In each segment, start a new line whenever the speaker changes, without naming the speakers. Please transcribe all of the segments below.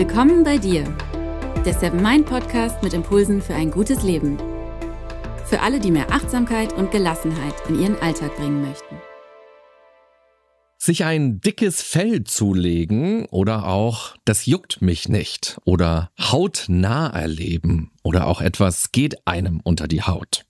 Willkommen bei dir, der Seven Mind Podcast mit Impulsen für ein gutes Leben. Für alle, die mehr Achtsamkeit und Gelassenheit in ihren Alltag bringen möchten.
Sich ein dickes Fell zulegen oder auch das juckt mich nicht oder hautnah erleben oder auch etwas geht einem unter die Haut.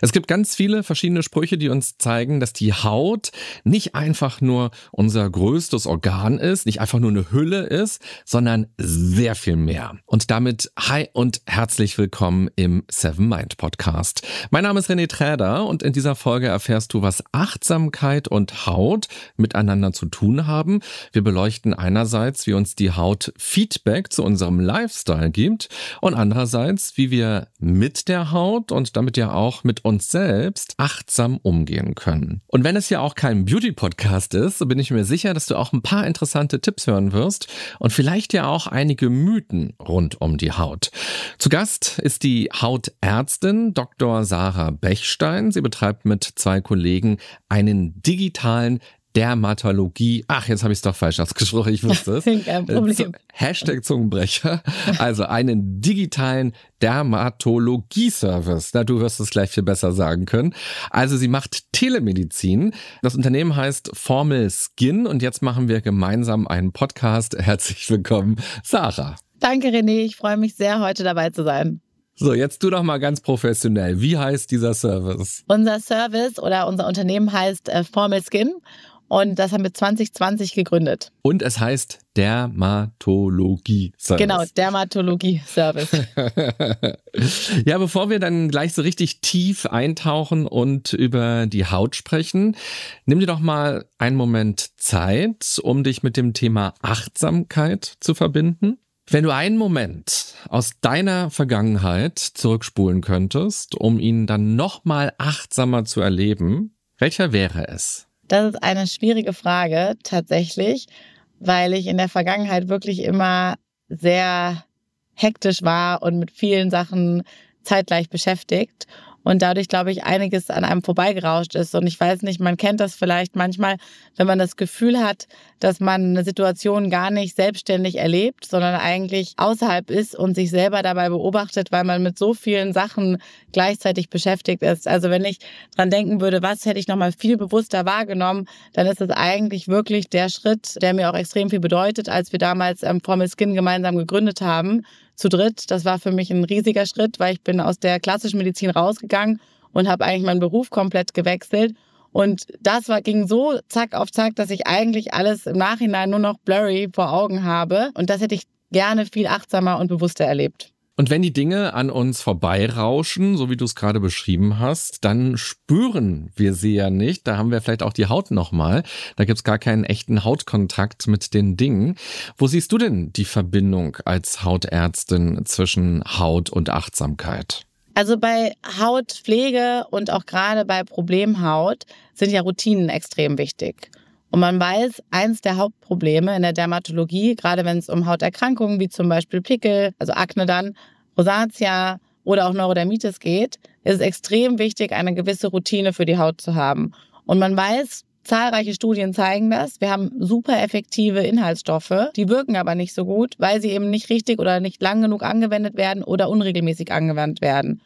Es gibt ganz viele verschiedene Sprüche, die uns zeigen, dass die Haut nicht einfach nur unser größtes Organ ist, nicht einfach nur eine Hülle ist, sondern sehr viel mehr. Und damit hi und herzlich willkommen im Seven Mind Podcast. Mein Name ist René Träder und in dieser Folge erfährst du, was Achtsamkeit und Haut miteinander zu tun haben. Wir beleuchten einerseits, wie uns die Haut Feedback zu unserem Lifestyle gibt und andererseits, wie wir mit der Haut und damit ja auch mit uns selbst achtsam umgehen können. Und wenn es ja auch kein Beauty-Podcast ist, so bin ich mir sicher, dass du auch ein paar interessante Tipps hören wirst und vielleicht ja auch einige Mythen rund um die Haut. Zu Gast ist die Hautärztin Dr. Sarah Bechstein. Sie betreibt mit zwei Kollegen einen digitalen Dermatologie. Ach, jetzt habe ich es doch falsch ausgesprochen, ich wusste es. Kein äh, Problem. Hashtag Zungenbrecher. Also einen digitalen Dermatologie-Service. Na, du wirst es gleich viel besser sagen können. Also sie macht Telemedizin. Das Unternehmen heißt Formel Skin und jetzt machen wir gemeinsam einen Podcast. Herzlich willkommen, Sarah.
Danke, René. Ich freue mich sehr, heute dabei zu sein.
So, jetzt du doch mal ganz professionell. Wie heißt dieser Service?
Unser Service oder unser Unternehmen heißt äh, Formel Skin und das haben wir 2020 gegründet.
Und es heißt Dermatologie-Service. Genau,
Dermatologie-Service.
ja, bevor wir dann gleich so richtig tief eintauchen und über die Haut sprechen, nimm dir doch mal einen Moment Zeit, um dich mit dem Thema Achtsamkeit zu verbinden. Wenn du einen Moment aus deiner Vergangenheit zurückspulen könntest, um ihn dann nochmal achtsamer zu erleben, welcher wäre es?
Das ist eine schwierige Frage tatsächlich, weil ich in der Vergangenheit wirklich immer sehr hektisch war und mit vielen Sachen zeitgleich beschäftigt und dadurch, glaube ich, einiges an einem vorbeigerauscht ist. Und ich weiß nicht, man kennt das vielleicht manchmal, wenn man das Gefühl hat, dass man eine Situation gar nicht selbstständig erlebt, sondern eigentlich außerhalb ist und sich selber dabei beobachtet, weil man mit so vielen Sachen gleichzeitig beschäftigt ist. Also wenn ich dran denken würde, was hätte ich nochmal viel bewusster wahrgenommen, dann ist es eigentlich wirklich der Schritt, der mir auch extrem viel bedeutet, als wir damals ähm, Formel Skin gemeinsam gegründet haben zu dritt. Das war für mich ein riesiger Schritt, weil ich bin aus der klassischen Medizin rausgegangen und habe eigentlich meinen Beruf komplett gewechselt. Und das war, ging so zack auf zack, dass ich eigentlich alles im Nachhinein nur noch blurry vor Augen habe. Und das hätte ich gerne viel achtsamer und bewusster erlebt.
Und wenn die Dinge an uns vorbeirauschen, so wie du es gerade beschrieben hast, dann spüren wir sie ja nicht. Da haben wir vielleicht auch die Haut nochmal. Da gibt's gar keinen echten Hautkontakt mit den Dingen. Wo siehst du denn die Verbindung als Hautärztin zwischen Haut und Achtsamkeit?
Also bei Hautpflege und auch gerade bei Problemhaut sind ja Routinen extrem wichtig. Und man weiß, eins der Hauptprobleme in der Dermatologie, gerade wenn es um Hauterkrankungen wie zum Beispiel Pickel, also Akne dann, Rosatia oder auch Neurodermitis geht, ist es extrem wichtig, eine gewisse Routine für die Haut zu haben. Und man weiß, Zahlreiche Studien zeigen das. Wir haben super effektive Inhaltsstoffe, die wirken aber nicht so gut, weil sie eben nicht richtig oder nicht lang genug angewendet werden oder unregelmäßig angewandt werden.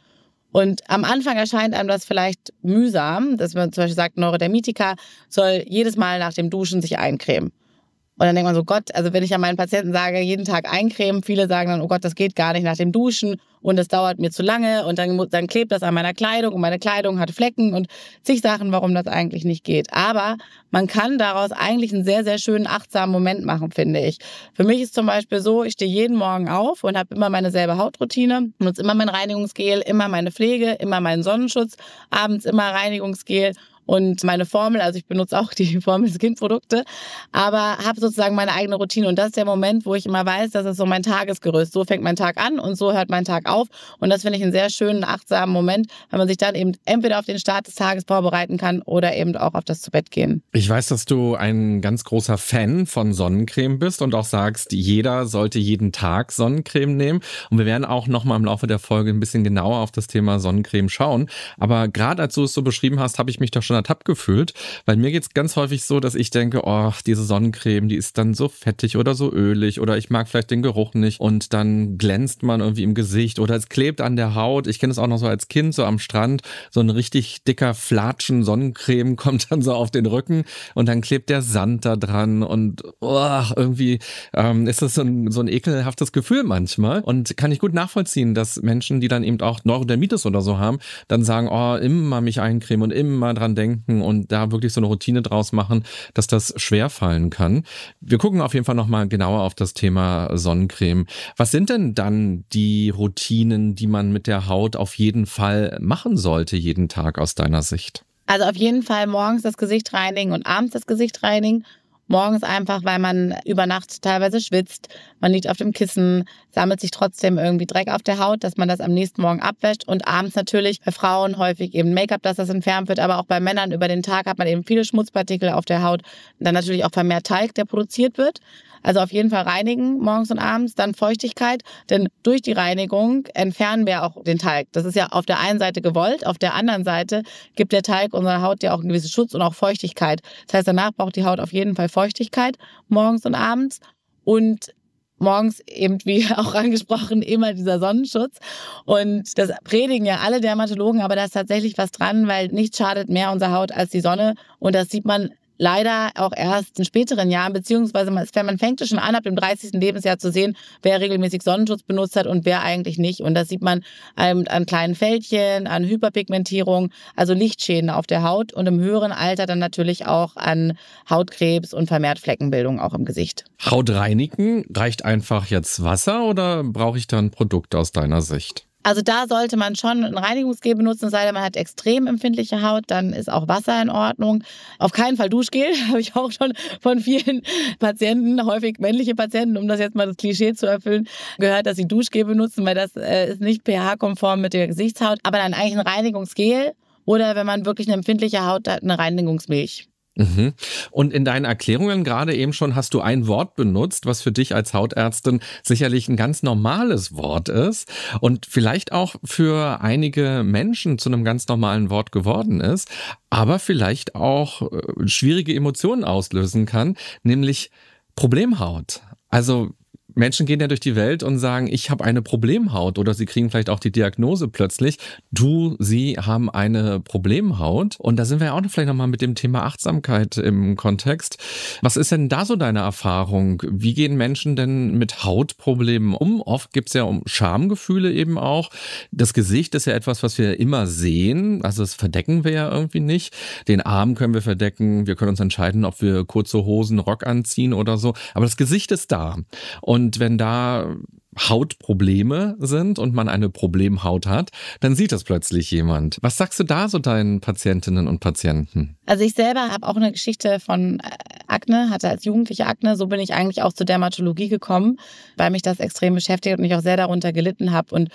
Und am Anfang erscheint einem das vielleicht mühsam, dass man zum Beispiel sagt, Neurodermitiker soll jedes Mal nach dem Duschen sich eincremen. Und dann denkt man so, Gott, also wenn ich an meinen Patienten sage, jeden Tag eincremen, viele sagen dann, oh Gott, das geht gar nicht nach dem Duschen und es dauert mir zu lange und dann, dann klebt das an meiner Kleidung und meine Kleidung hat Flecken und zig Sachen, warum das eigentlich nicht geht. Aber man kann daraus eigentlich einen sehr, sehr schönen, achtsamen Moment machen, finde ich. Für mich ist zum Beispiel so, ich stehe jeden Morgen auf und habe immer meine selbe Hautroutine, nutze immer mein Reinigungsgel, immer meine Pflege, immer meinen Sonnenschutz, abends immer Reinigungsgel und meine Formel. Also ich benutze auch die Formel Skin Produkte, aber habe sozusagen meine eigene Routine. Und das ist der Moment, wo ich immer weiß, das ist so mein Tagesgerüst. So fängt mein Tag an und so hört mein Tag auf. Und das finde ich einen sehr schönen, achtsamen Moment, weil man sich dann eben entweder auf den Start des Tages vorbereiten kann oder eben auch auf das Zubettgehen.
Ich weiß, dass du ein ganz großer Fan von Sonnencreme bist und auch sagst, jeder sollte jeden Tag Sonnencreme nehmen. Und wir werden auch nochmal im Laufe der Folge ein bisschen genauer auf das Thema Sonnencreme schauen. Aber gerade als du es so beschrieben hast, habe ich mich doch schon sondern gefühlt. Weil mir geht es ganz häufig so, dass ich denke, oh, diese Sonnencreme, die ist dann so fettig oder so ölig oder ich mag vielleicht den Geruch nicht und dann glänzt man irgendwie im Gesicht oder es klebt an der Haut. Ich kenne es auch noch so als Kind, so am Strand, so ein richtig dicker Flatschen Sonnencreme kommt dann so auf den Rücken und dann klebt der Sand da dran und oh, irgendwie ähm, ist das so ein, so ein ekelhaftes Gefühl manchmal und kann ich gut nachvollziehen, dass Menschen, die dann eben auch Neurodermitis oder so haben, dann sagen, oh, immer mich eincremen und immer dran denken, denken und da wirklich so eine Routine draus machen, dass das schwer fallen kann. Wir gucken auf jeden Fall nochmal genauer auf das Thema Sonnencreme. Was sind denn dann die Routinen, die man mit der Haut auf jeden Fall machen sollte, jeden Tag aus deiner Sicht?
Also auf jeden Fall morgens das Gesicht reinigen und abends das Gesicht reinigen. Morgens einfach, weil man über Nacht teilweise schwitzt, man liegt auf dem Kissen, sammelt sich trotzdem irgendwie Dreck auf der Haut, dass man das am nächsten Morgen abwäscht und abends natürlich bei Frauen häufig eben Make-up, dass das entfernt wird, aber auch bei Männern über den Tag hat man eben viele Schmutzpartikel auf der Haut, Und dann natürlich auch vermehrt Teig, der produziert wird. Also auf jeden Fall reinigen morgens und abends, dann Feuchtigkeit, denn durch die Reinigung entfernen wir auch den Teig. Das ist ja auf der einen Seite gewollt, auf der anderen Seite gibt der Teig unserer Haut ja auch einen gewissen Schutz und auch Feuchtigkeit. Das heißt, danach braucht die Haut auf jeden Fall Feuchtigkeit morgens und abends und morgens eben, wie auch angesprochen, immer dieser Sonnenschutz. Und das predigen ja alle Dermatologen, aber da ist tatsächlich was dran, weil nichts schadet mehr unserer Haut als die Sonne. Und das sieht man leider auch erst in späteren Jahren, beziehungsweise man, fängt es schon an, ab dem 30. Lebensjahr zu sehen, wer regelmäßig Sonnenschutz benutzt hat und wer eigentlich nicht. Und das sieht man an, an kleinen Fältchen, an Hyperpigmentierung, also Lichtschäden auf der Haut und im höheren Alter dann natürlich auch an Hautkrebs und vermehrt Fleckenbildung auch im Gesicht.
Haut reinigen, reicht einfach jetzt Wasser oder brauche ich dann
ein Produkt aus deiner Sicht? Also da sollte man schon ein Reinigungsgel benutzen, sei denn man hat extrem empfindliche Haut, dann ist auch Wasser in Ordnung. Auf keinen Fall Duschgel, habe ich auch schon von vielen Patienten, häufig männliche Patienten, um das jetzt mal das Klischee zu erfüllen, gehört, dass sie Duschgel benutzen, weil das äh, ist nicht pH-konform mit der Gesichtshaut. Aber dann eigentlich ein Reinigungsgel oder wenn man wirklich eine empfindliche Haut hat, eine Reinigungsmilch.
Mhm. Und in deinen Erklärungen gerade eben schon hast du ein Wort benutzt, was für dich als Hautärztin sicherlich ein ganz normales Wort ist und vielleicht auch für einige Menschen zu einem ganz normalen Wort geworden ist, aber vielleicht auch äh, schwierige Emotionen auslösen kann, nämlich Problemhaut. Also Menschen gehen ja durch die Welt und sagen, ich habe eine Problemhaut oder sie kriegen vielleicht auch die Diagnose plötzlich, du, sie haben eine Problemhaut. Und da sind wir ja auch vielleicht nochmal mit dem Thema Achtsamkeit im Kontext. Was ist denn da so deine Erfahrung? Wie gehen Menschen denn mit Hautproblemen um? Oft gibt's ja um Schamgefühle eben auch. Das Gesicht ist ja etwas, was wir immer sehen. Also das verdecken wir ja irgendwie nicht. Den Arm können wir verdecken. Wir können uns entscheiden, ob wir kurze Hosen, Rock anziehen oder so. Aber das Gesicht ist da. Und und wenn da Hautprobleme sind und man eine Problemhaut hat, dann sieht das plötzlich jemand. Was sagst du da so deinen Patientinnen und Patienten?
Also ich selber habe auch eine Geschichte von äh, Akne, hatte als Jugendliche Akne. So bin ich eigentlich auch zur Dermatologie gekommen, weil mich das extrem beschäftigt und ich auch sehr darunter gelitten habe. Und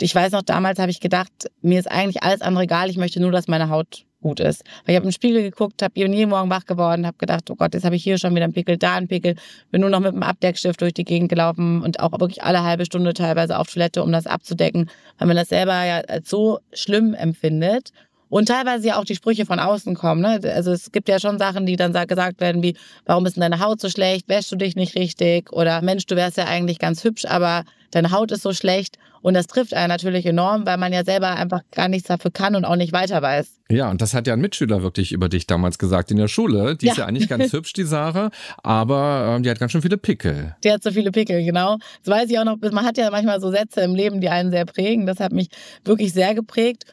ich weiß noch, damals habe ich gedacht, mir ist eigentlich alles andere egal. Ich möchte nur, dass meine Haut gut ist. Weil ich habe im Spiegel geguckt, habe jeden Morgen wach geworden, habe gedacht, oh Gott, jetzt habe ich hier schon wieder einen Pickel, da einen Pickel. Bin nur noch mit dem Abdeckstift durch die Gegend gelaufen und auch wirklich alle halbe Stunde teilweise auf Toilette, um das abzudecken, weil man das selber ja als so schlimm empfindet und teilweise ja auch die Sprüche von außen kommen. Ne? Also es gibt ja schon Sachen, die dann gesagt werden wie, warum ist denn deine Haut so schlecht? Wäschst du dich nicht richtig? Oder Mensch, du wärst ja eigentlich ganz hübsch, aber deine Haut ist so schlecht. Und das trifft einen natürlich enorm, weil man ja selber einfach gar nichts dafür kann und auch nicht weiter weiß.
Ja, und das hat ja ein Mitschüler wirklich über dich damals gesagt in der Schule. Die ja. ist ja eigentlich ganz hübsch, die Sarah, aber äh, die hat ganz schön viele Pickel.
Die hat so viele Pickel, genau. Das weiß ich auch noch. Man hat ja manchmal so Sätze im Leben, die einen sehr prägen. Das hat mich wirklich sehr geprägt.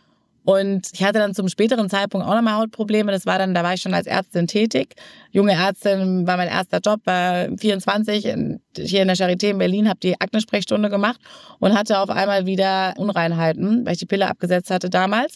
Und ich hatte dann zum späteren Zeitpunkt auch nochmal Hautprobleme. Das war dann, da war ich schon als Ärztin tätig. Junge Ärztin war mein erster Job, war 24 in, hier in der Charité in Berlin, habe die Aknesprechstunde gemacht und hatte auf einmal wieder Unreinheiten, weil ich die Pille abgesetzt hatte damals.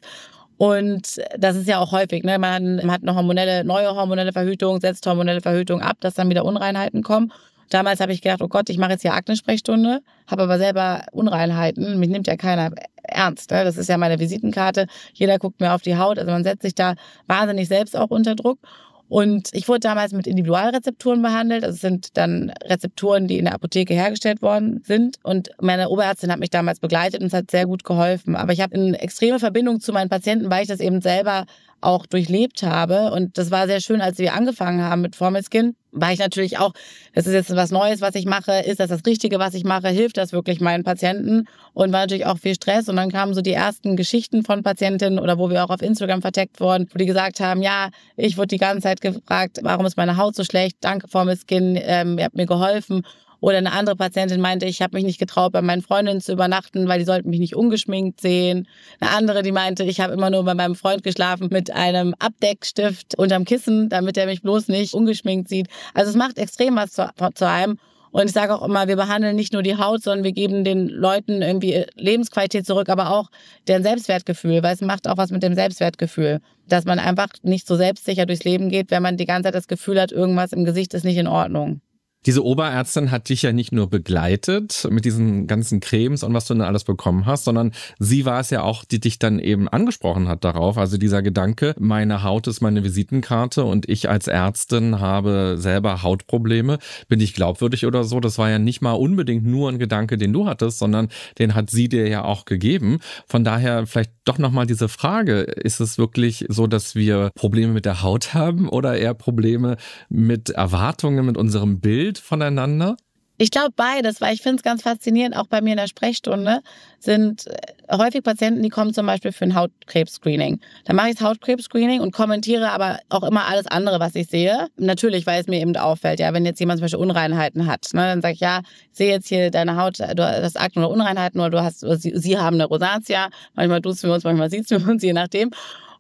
Und das ist ja auch häufig, ne? Man hat eine hormonelle, neue hormonelle Verhütung, setzt hormonelle Verhütung ab, dass dann wieder Unreinheiten kommen. Damals habe ich gedacht, oh Gott, ich mache jetzt hier Akne-Sprechstunde, habe aber selber Unreinheiten. Mich nimmt ja keiner ernst. Ne? Das ist ja meine Visitenkarte. Jeder guckt mir auf die Haut. Also man setzt sich da wahnsinnig selbst auch unter Druck. Und ich wurde damals mit Individualrezepturen behandelt. Also es sind dann Rezepturen, die in der Apotheke hergestellt worden sind. Und meine Oberärztin hat mich damals begleitet und es hat sehr gut geholfen. Aber ich habe eine extreme Verbindung zu meinen Patienten, weil ich das eben selber auch durchlebt habe. Und das war sehr schön, als wir angefangen haben mit Formel Skin. War ich natürlich auch, das ist jetzt was Neues, was ich mache. Ist das das Richtige, was ich mache? Hilft das wirklich meinen Patienten? Und war natürlich auch viel Stress. Und dann kamen so die ersten Geschichten von Patientinnen oder wo wir auch auf Instagram verteckt wurden, wo die gesagt haben, ja, ich wurde die ganze Zeit gefragt, warum ist meine Haut so schlecht? Danke, Formel Skin, ähm, ihr habt mir geholfen. Oder eine andere Patientin meinte, ich habe mich nicht getraut, bei meinen Freundinnen zu übernachten, weil die sollten mich nicht ungeschminkt sehen. Eine andere, die meinte, ich habe immer nur bei meinem Freund geschlafen mit einem Abdeckstift unterm Kissen, damit er mich bloß nicht ungeschminkt sieht. Also es macht extrem was zu, zu einem. Und ich sage auch immer, wir behandeln nicht nur die Haut, sondern wir geben den Leuten irgendwie äh, Lebensqualität zurück, aber auch deren Selbstwertgefühl, weil es macht auch was mit dem Selbstwertgefühl, dass man einfach nicht so selbstsicher durchs Leben geht, wenn man die ganze Zeit das Gefühl hat, irgendwas im Gesicht ist nicht in Ordnung.
Diese Oberärztin hat dich ja nicht nur begleitet mit diesen ganzen Cremes und was du denn alles bekommen hast, sondern sie war es ja auch, die dich dann eben angesprochen hat darauf. Also dieser Gedanke, meine Haut ist meine Visitenkarte und ich als Ärztin habe selber Hautprobleme. Bin ich glaubwürdig oder so? Das war ja nicht mal unbedingt nur ein Gedanke, den du hattest, sondern den hat sie dir ja auch gegeben. Von daher vielleicht doch nochmal diese Frage, ist es wirklich so, dass wir Probleme mit der Haut haben oder eher Probleme mit Erwartungen, mit unserem Bild? Bild voneinander?
Ich glaube beides, weil ich finde es ganz faszinierend, auch bei mir in der Sprechstunde sind äh, häufig Patienten, die kommen zum Beispiel für ein Hautkrebs-Screening. Da mache ich das Hautkrebs-Screening und kommentiere aber auch immer alles andere, was ich sehe. Natürlich, weil es mir eben auffällt, ja, wenn jetzt jemand zum Beispiel Unreinheiten hat, ne, dann sage ich, ja, ich sehe jetzt hier deine Haut, du hast Akne oder Unreinheiten oder du hast, oder sie, sie, haben eine Rosatia, manchmal du es für uns, manchmal sieht es für uns, je nachdem.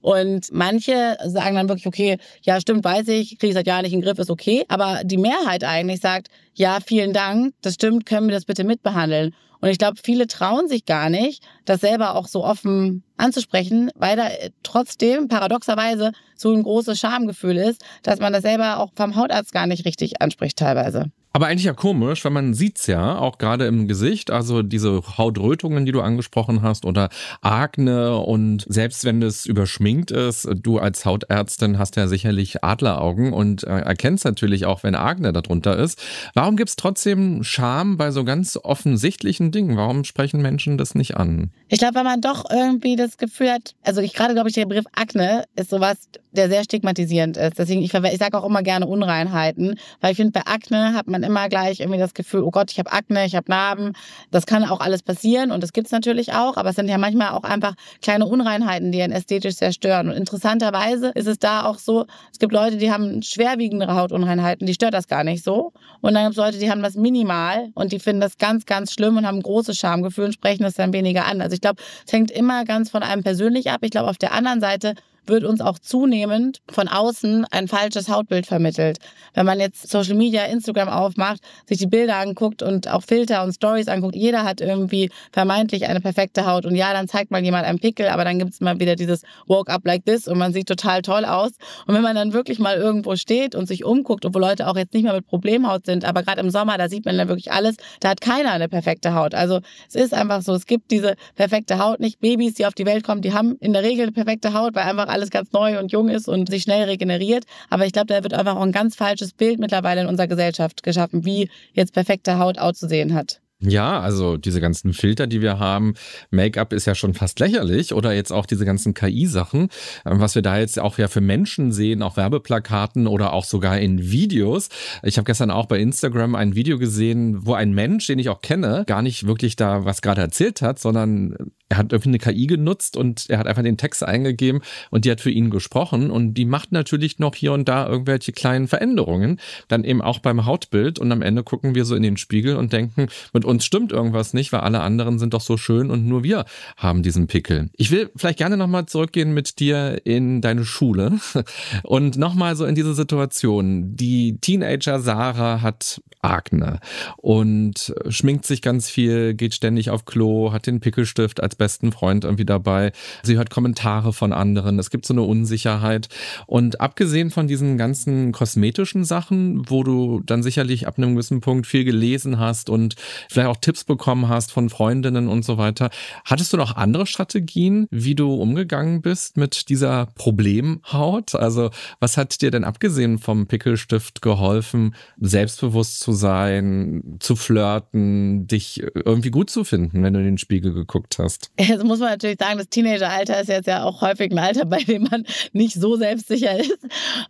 Und manche sagen dann wirklich, okay, ja, stimmt, weiß ich, kriege ich seit Jahren nicht in den Griff, ist okay. Aber die Mehrheit eigentlich sagt, ja, vielen Dank, das stimmt, können wir das bitte mitbehandeln. Und ich glaube, viele trauen sich gar nicht, das selber auch so offen anzusprechen, weil da äh, trotzdem paradoxerweise so ein großes Schamgefühl ist, dass man das selber auch vom Hautarzt gar nicht richtig anspricht teilweise.
Aber eigentlich ja komisch, weil man sieht's ja auch gerade im Gesicht, also diese Hautrötungen, die du angesprochen hast oder Akne und selbst wenn es überschminkt ist, du als Hautärztin hast ja sicherlich Adleraugen und äh, erkennst natürlich auch, wenn Akne darunter ist. Warum gibt's trotzdem Scham bei so ganz offensichtlichen Dingen? Warum sprechen Menschen das nicht an?
Ich glaube, weil man doch irgendwie das Gefühl hat, also ich gerade glaube ich, der Begriff Akne ist sowas, der sehr stigmatisierend ist. Deswegen, ich, ich sage auch immer gerne Unreinheiten, weil ich finde, bei Akne hat man immer gleich irgendwie das Gefühl, oh Gott, ich habe Akne, ich habe Narben. Das kann auch alles passieren und das gibt es natürlich auch, aber es sind ja manchmal auch einfach kleine Unreinheiten, die einen ästhetisch zerstören. Und interessanterweise ist es da auch so, es gibt Leute, die haben schwerwiegendere Hautunreinheiten, die stört das gar nicht so. Und dann gibt es Leute, die haben das minimal und die finden das ganz, ganz schlimm und haben großes Schamgefühl und sprechen das dann weniger an. Also ich glaube, es hängt immer ganz von einem persönlich ab. Ich glaube, auf der anderen Seite wird uns auch zunehmend von außen ein falsches Hautbild vermittelt. Wenn man jetzt Social Media, Instagram aufmacht, sich die Bilder anguckt und auch Filter und Stories anguckt, jeder hat irgendwie vermeintlich eine perfekte Haut. Und ja, dann zeigt mal jemand einen Pickel, aber dann gibt es mal wieder dieses Woke up like this und man sieht total toll aus. Und wenn man dann wirklich mal irgendwo steht und sich umguckt, obwohl Leute auch jetzt nicht mehr mit Problemhaut sind, aber gerade im Sommer, da sieht man dann wirklich alles, da hat keiner eine perfekte Haut. Also es ist einfach so, es gibt diese perfekte Haut nicht. Babys, die auf die Welt kommen, die haben in der Regel eine perfekte Haut, weil einfach alles ganz neu und jung ist und sich schnell regeneriert. Aber ich glaube, da wird einfach auch ein ganz falsches Bild mittlerweile in unserer Gesellschaft geschaffen, wie jetzt perfekte Haut auszusehen hat.
Ja, also diese ganzen Filter, die wir haben, Make-up ist ja schon fast lächerlich oder jetzt auch diese ganzen KI-Sachen, ähm, was wir da jetzt auch ja für Menschen sehen, auch Werbeplakaten oder auch sogar in Videos. Ich habe gestern auch bei Instagram ein Video gesehen, wo ein Mensch, den ich auch kenne, gar nicht wirklich da was gerade erzählt hat, sondern er hat irgendwie eine KI genutzt und er hat einfach den Text eingegeben und die hat für ihn gesprochen und die macht natürlich noch hier und da irgendwelche kleinen Veränderungen, dann eben auch beim Hautbild und am Ende gucken wir so in den Spiegel und denken mit uns uns stimmt irgendwas nicht, weil alle anderen sind doch so schön und nur wir haben diesen Pickel. Ich will vielleicht gerne nochmal zurückgehen mit dir in deine Schule und nochmal so in diese Situation. Die Teenager Sarah hat Akne und schminkt sich ganz viel, geht ständig auf Klo, hat den Pickelstift als besten Freund irgendwie dabei. Sie hört Kommentare von anderen. Es gibt so eine Unsicherheit. Und abgesehen von diesen ganzen kosmetischen Sachen, wo du dann sicherlich ab einem gewissen Punkt viel gelesen hast und vielleicht auch Tipps bekommen hast von Freundinnen und so weiter. Hattest du noch andere Strategien, wie du umgegangen bist mit dieser Problemhaut? Also was hat dir denn abgesehen vom Pickelstift geholfen, selbstbewusst zu sein, zu flirten, dich irgendwie gut zu finden, wenn du in den Spiegel geguckt hast?
Jetzt muss man natürlich sagen, das Teenageralter ist jetzt ja auch häufig ein Alter, bei dem man nicht so selbstsicher ist,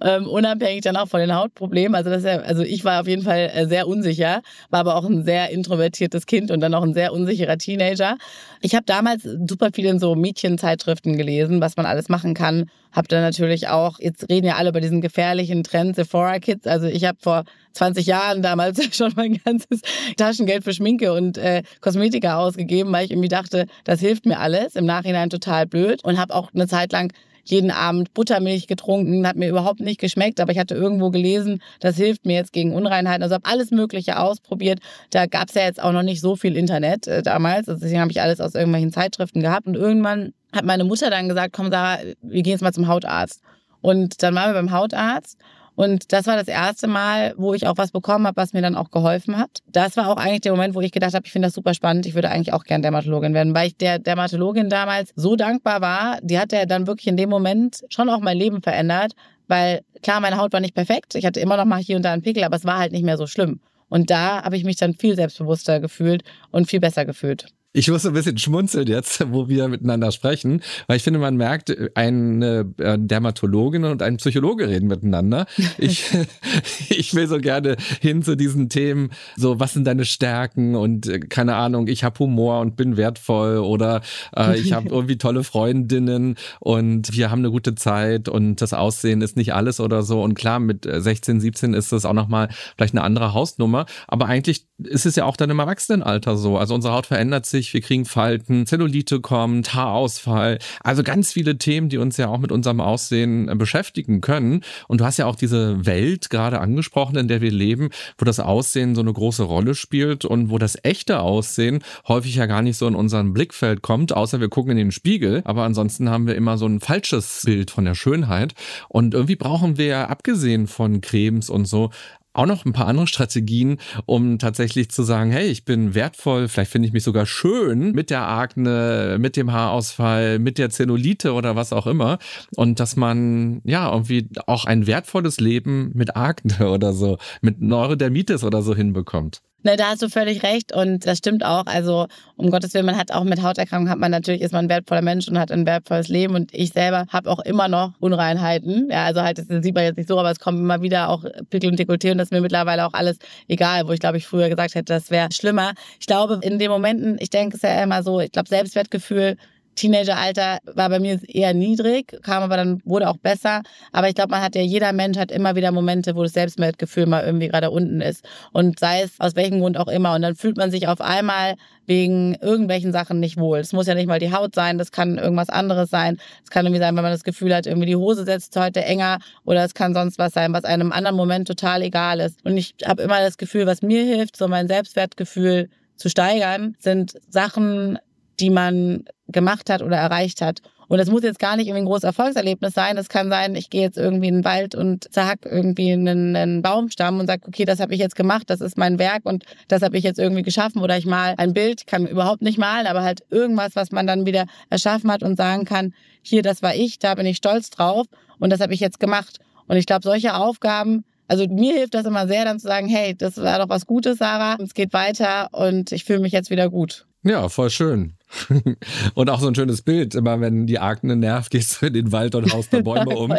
ähm, unabhängig dann auch von den Hautproblemen. Also, das ja, also ich war auf jeden Fall äh, sehr unsicher, war aber auch ein sehr introvertierter introvertiertes Kind und dann auch ein sehr unsicherer Teenager. Ich habe damals super viel in so Mädchenzeitschriften gelesen, was man alles machen kann. Habe dann natürlich auch, jetzt reden ja alle über diesen gefährlichen Trend Sephora Kids. Also ich habe vor 20 Jahren damals schon mein ganzes Taschengeld für Schminke und äh, Kosmetika ausgegeben, weil ich irgendwie dachte, das hilft mir alles. Im Nachhinein total blöd und habe auch eine Zeit lang jeden Abend Buttermilch getrunken, hat mir überhaupt nicht geschmeckt, aber ich hatte irgendwo gelesen, das hilft mir jetzt gegen Unreinheiten. Also habe alles Mögliche ausprobiert. Da gab es ja jetzt auch noch nicht so viel Internet äh, damals. Also deswegen habe ich alles aus irgendwelchen Zeitschriften gehabt. Und irgendwann hat meine Mutter dann gesagt, komm Sarah, wir gehen jetzt mal zum Hautarzt. Und dann waren wir beim Hautarzt und das war das erste Mal, wo ich auch was bekommen habe, was mir dann auch geholfen hat. Das war auch eigentlich der Moment, wo ich gedacht habe, ich finde das super spannend, ich würde eigentlich auch gern Dermatologin werden, weil ich der Dermatologin damals so dankbar war. Die hat ja dann wirklich in dem Moment schon auch mein Leben verändert, weil klar, meine Haut war nicht perfekt. Ich hatte immer noch mal hier und da einen Pickel, aber es war halt nicht mehr so schlimm. Und da habe ich mich dann viel selbstbewusster gefühlt und viel besser gefühlt.
Ich muss ein bisschen schmunzeln jetzt, wo wir miteinander sprechen, weil ich finde, man merkt, eine äh, Dermatologin und ein Psychologe reden miteinander. Ich, ich will so gerne hin zu diesen Themen, so was sind deine Stärken und äh, keine Ahnung, ich habe Humor und bin wertvoll oder äh, ich habe irgendwie tolle Freundinnen und wir haben eine gute Zeit und das Aussehen ist nicht alles oder so. Und klar, mit 16, äh, 17 ist das auch nochmal vielleicht eine andere Hausnummer, aber eigentlich ist es ja auch dann im Erwachsenenalter so. Also unsere Haut verändert sich Strich, wir kriegen Falten, Zellulite kommt, Haarausfall. Also ganz viele Themen, die uns ja auch mit unserem Aussehen äh, beschäftigen können. Und du hast ja auch diese Welt gerade angesprochen, in der wir leben, wo das Aussehen so eine große Rolle spielt und wo das echte Aussehen häufig ja gar nicht so in unseren Blickfeld kommt, außer wir gucken in den Spiegel. Aber ansonsten haben wir immer so ein falsches Bild von der Schönheit. Und irgendwie brauchen wir, ja abgesehen von Cremes und so, auch noch ein paar andere Strategien, um tatsächlich zu sagen, hey, ich bin wertvoll, vielleicht finde ich mich sogar schön mit der Akne, mit dem Haarausfall, mit der Zellulite oder was auch immer. Und dass man ja irgendwie auch ein wertvolles Leben mit Akne oder so, mit Neurodermitis oder so hinbekommt.
Ne, da hast du völlig recht und das stimmt auch. Also um Gottes Willen, man hat auch mit Hauterkrankungen, hat man natürlich, ist man ein wertvoller Mensch und hat ein wertvolles Leben und ich selber habe auch immer noch Unreinheiten. Ja, also halt, das sieht man jetzt nicht so, aber es kommen immer wieder auch Pickel und Dekolleté und das ist mir mittlerweile auch alles egal, wo ich glaube, ich früher gesagt hätte, das wäre schlimmer. Ich glaube, in den Momenten, ich denke es ja immer so, ich glaube, Selbstwertgefühl Teenageralter war bei mir eher niedrig, kam aber dann, wurde auch besser. Aber ich glaube, man hat ja, jeder Mensch hat immer wieder Momente, wo das Selbstwertgefühl mal irgendwie gerade unten ist. Und sei es aus welchem Grund auch immer. Und dann fühlt man sich auf einmal wegen irgendwelchen Sachen nicht wohl. Es muss ja nicht mal die Haut sein, das kann irgendwas anderes sein. Es kann irgendwie sein, wenn man das Gefühl hat, irgendwie die Hose setzt heute enger oder es kann sonst was sein, was einem anderen Moment total egal ist. Und ich habe immer das Gefühl, was mir hilft, so mein Selbstwertgefühl zu steigern, sind Sachen die man gemacht hat oder erreicht hat. Und das muss jetzt gar nicht irgendwie ein großes Erfolgserlebnis sein. Es kann sein, ich gehe jetzt irgendwie in den Wald und zerhack irgendwie einen, einen Baumstamm und sage, okay, das habe ich jetzt gemacht, das ist mein Werk und das habe ich jetzt irgendwie geschaffen. Oder ich mal ein Bild, kann überhaupt nicht malen, aber halt irgendwas, was man dann wieder erschaffen hat und sagen kann, hier, das war ich, da bin ich stolz drauf und das habe ich jetzt gemacht. Und ich glaube, solche Aufgaben, also mir hilft das immer sehr, dann zu sagen, hey, das war doch was Gutes, Sarah, es geht weiter und ich fühle mich jetzt wieder gut.
Ja, voll schön. Und auch so ein schönes Bild, immer wenn die Akne nervt, gehst du in den Wald und haust da Bäume um.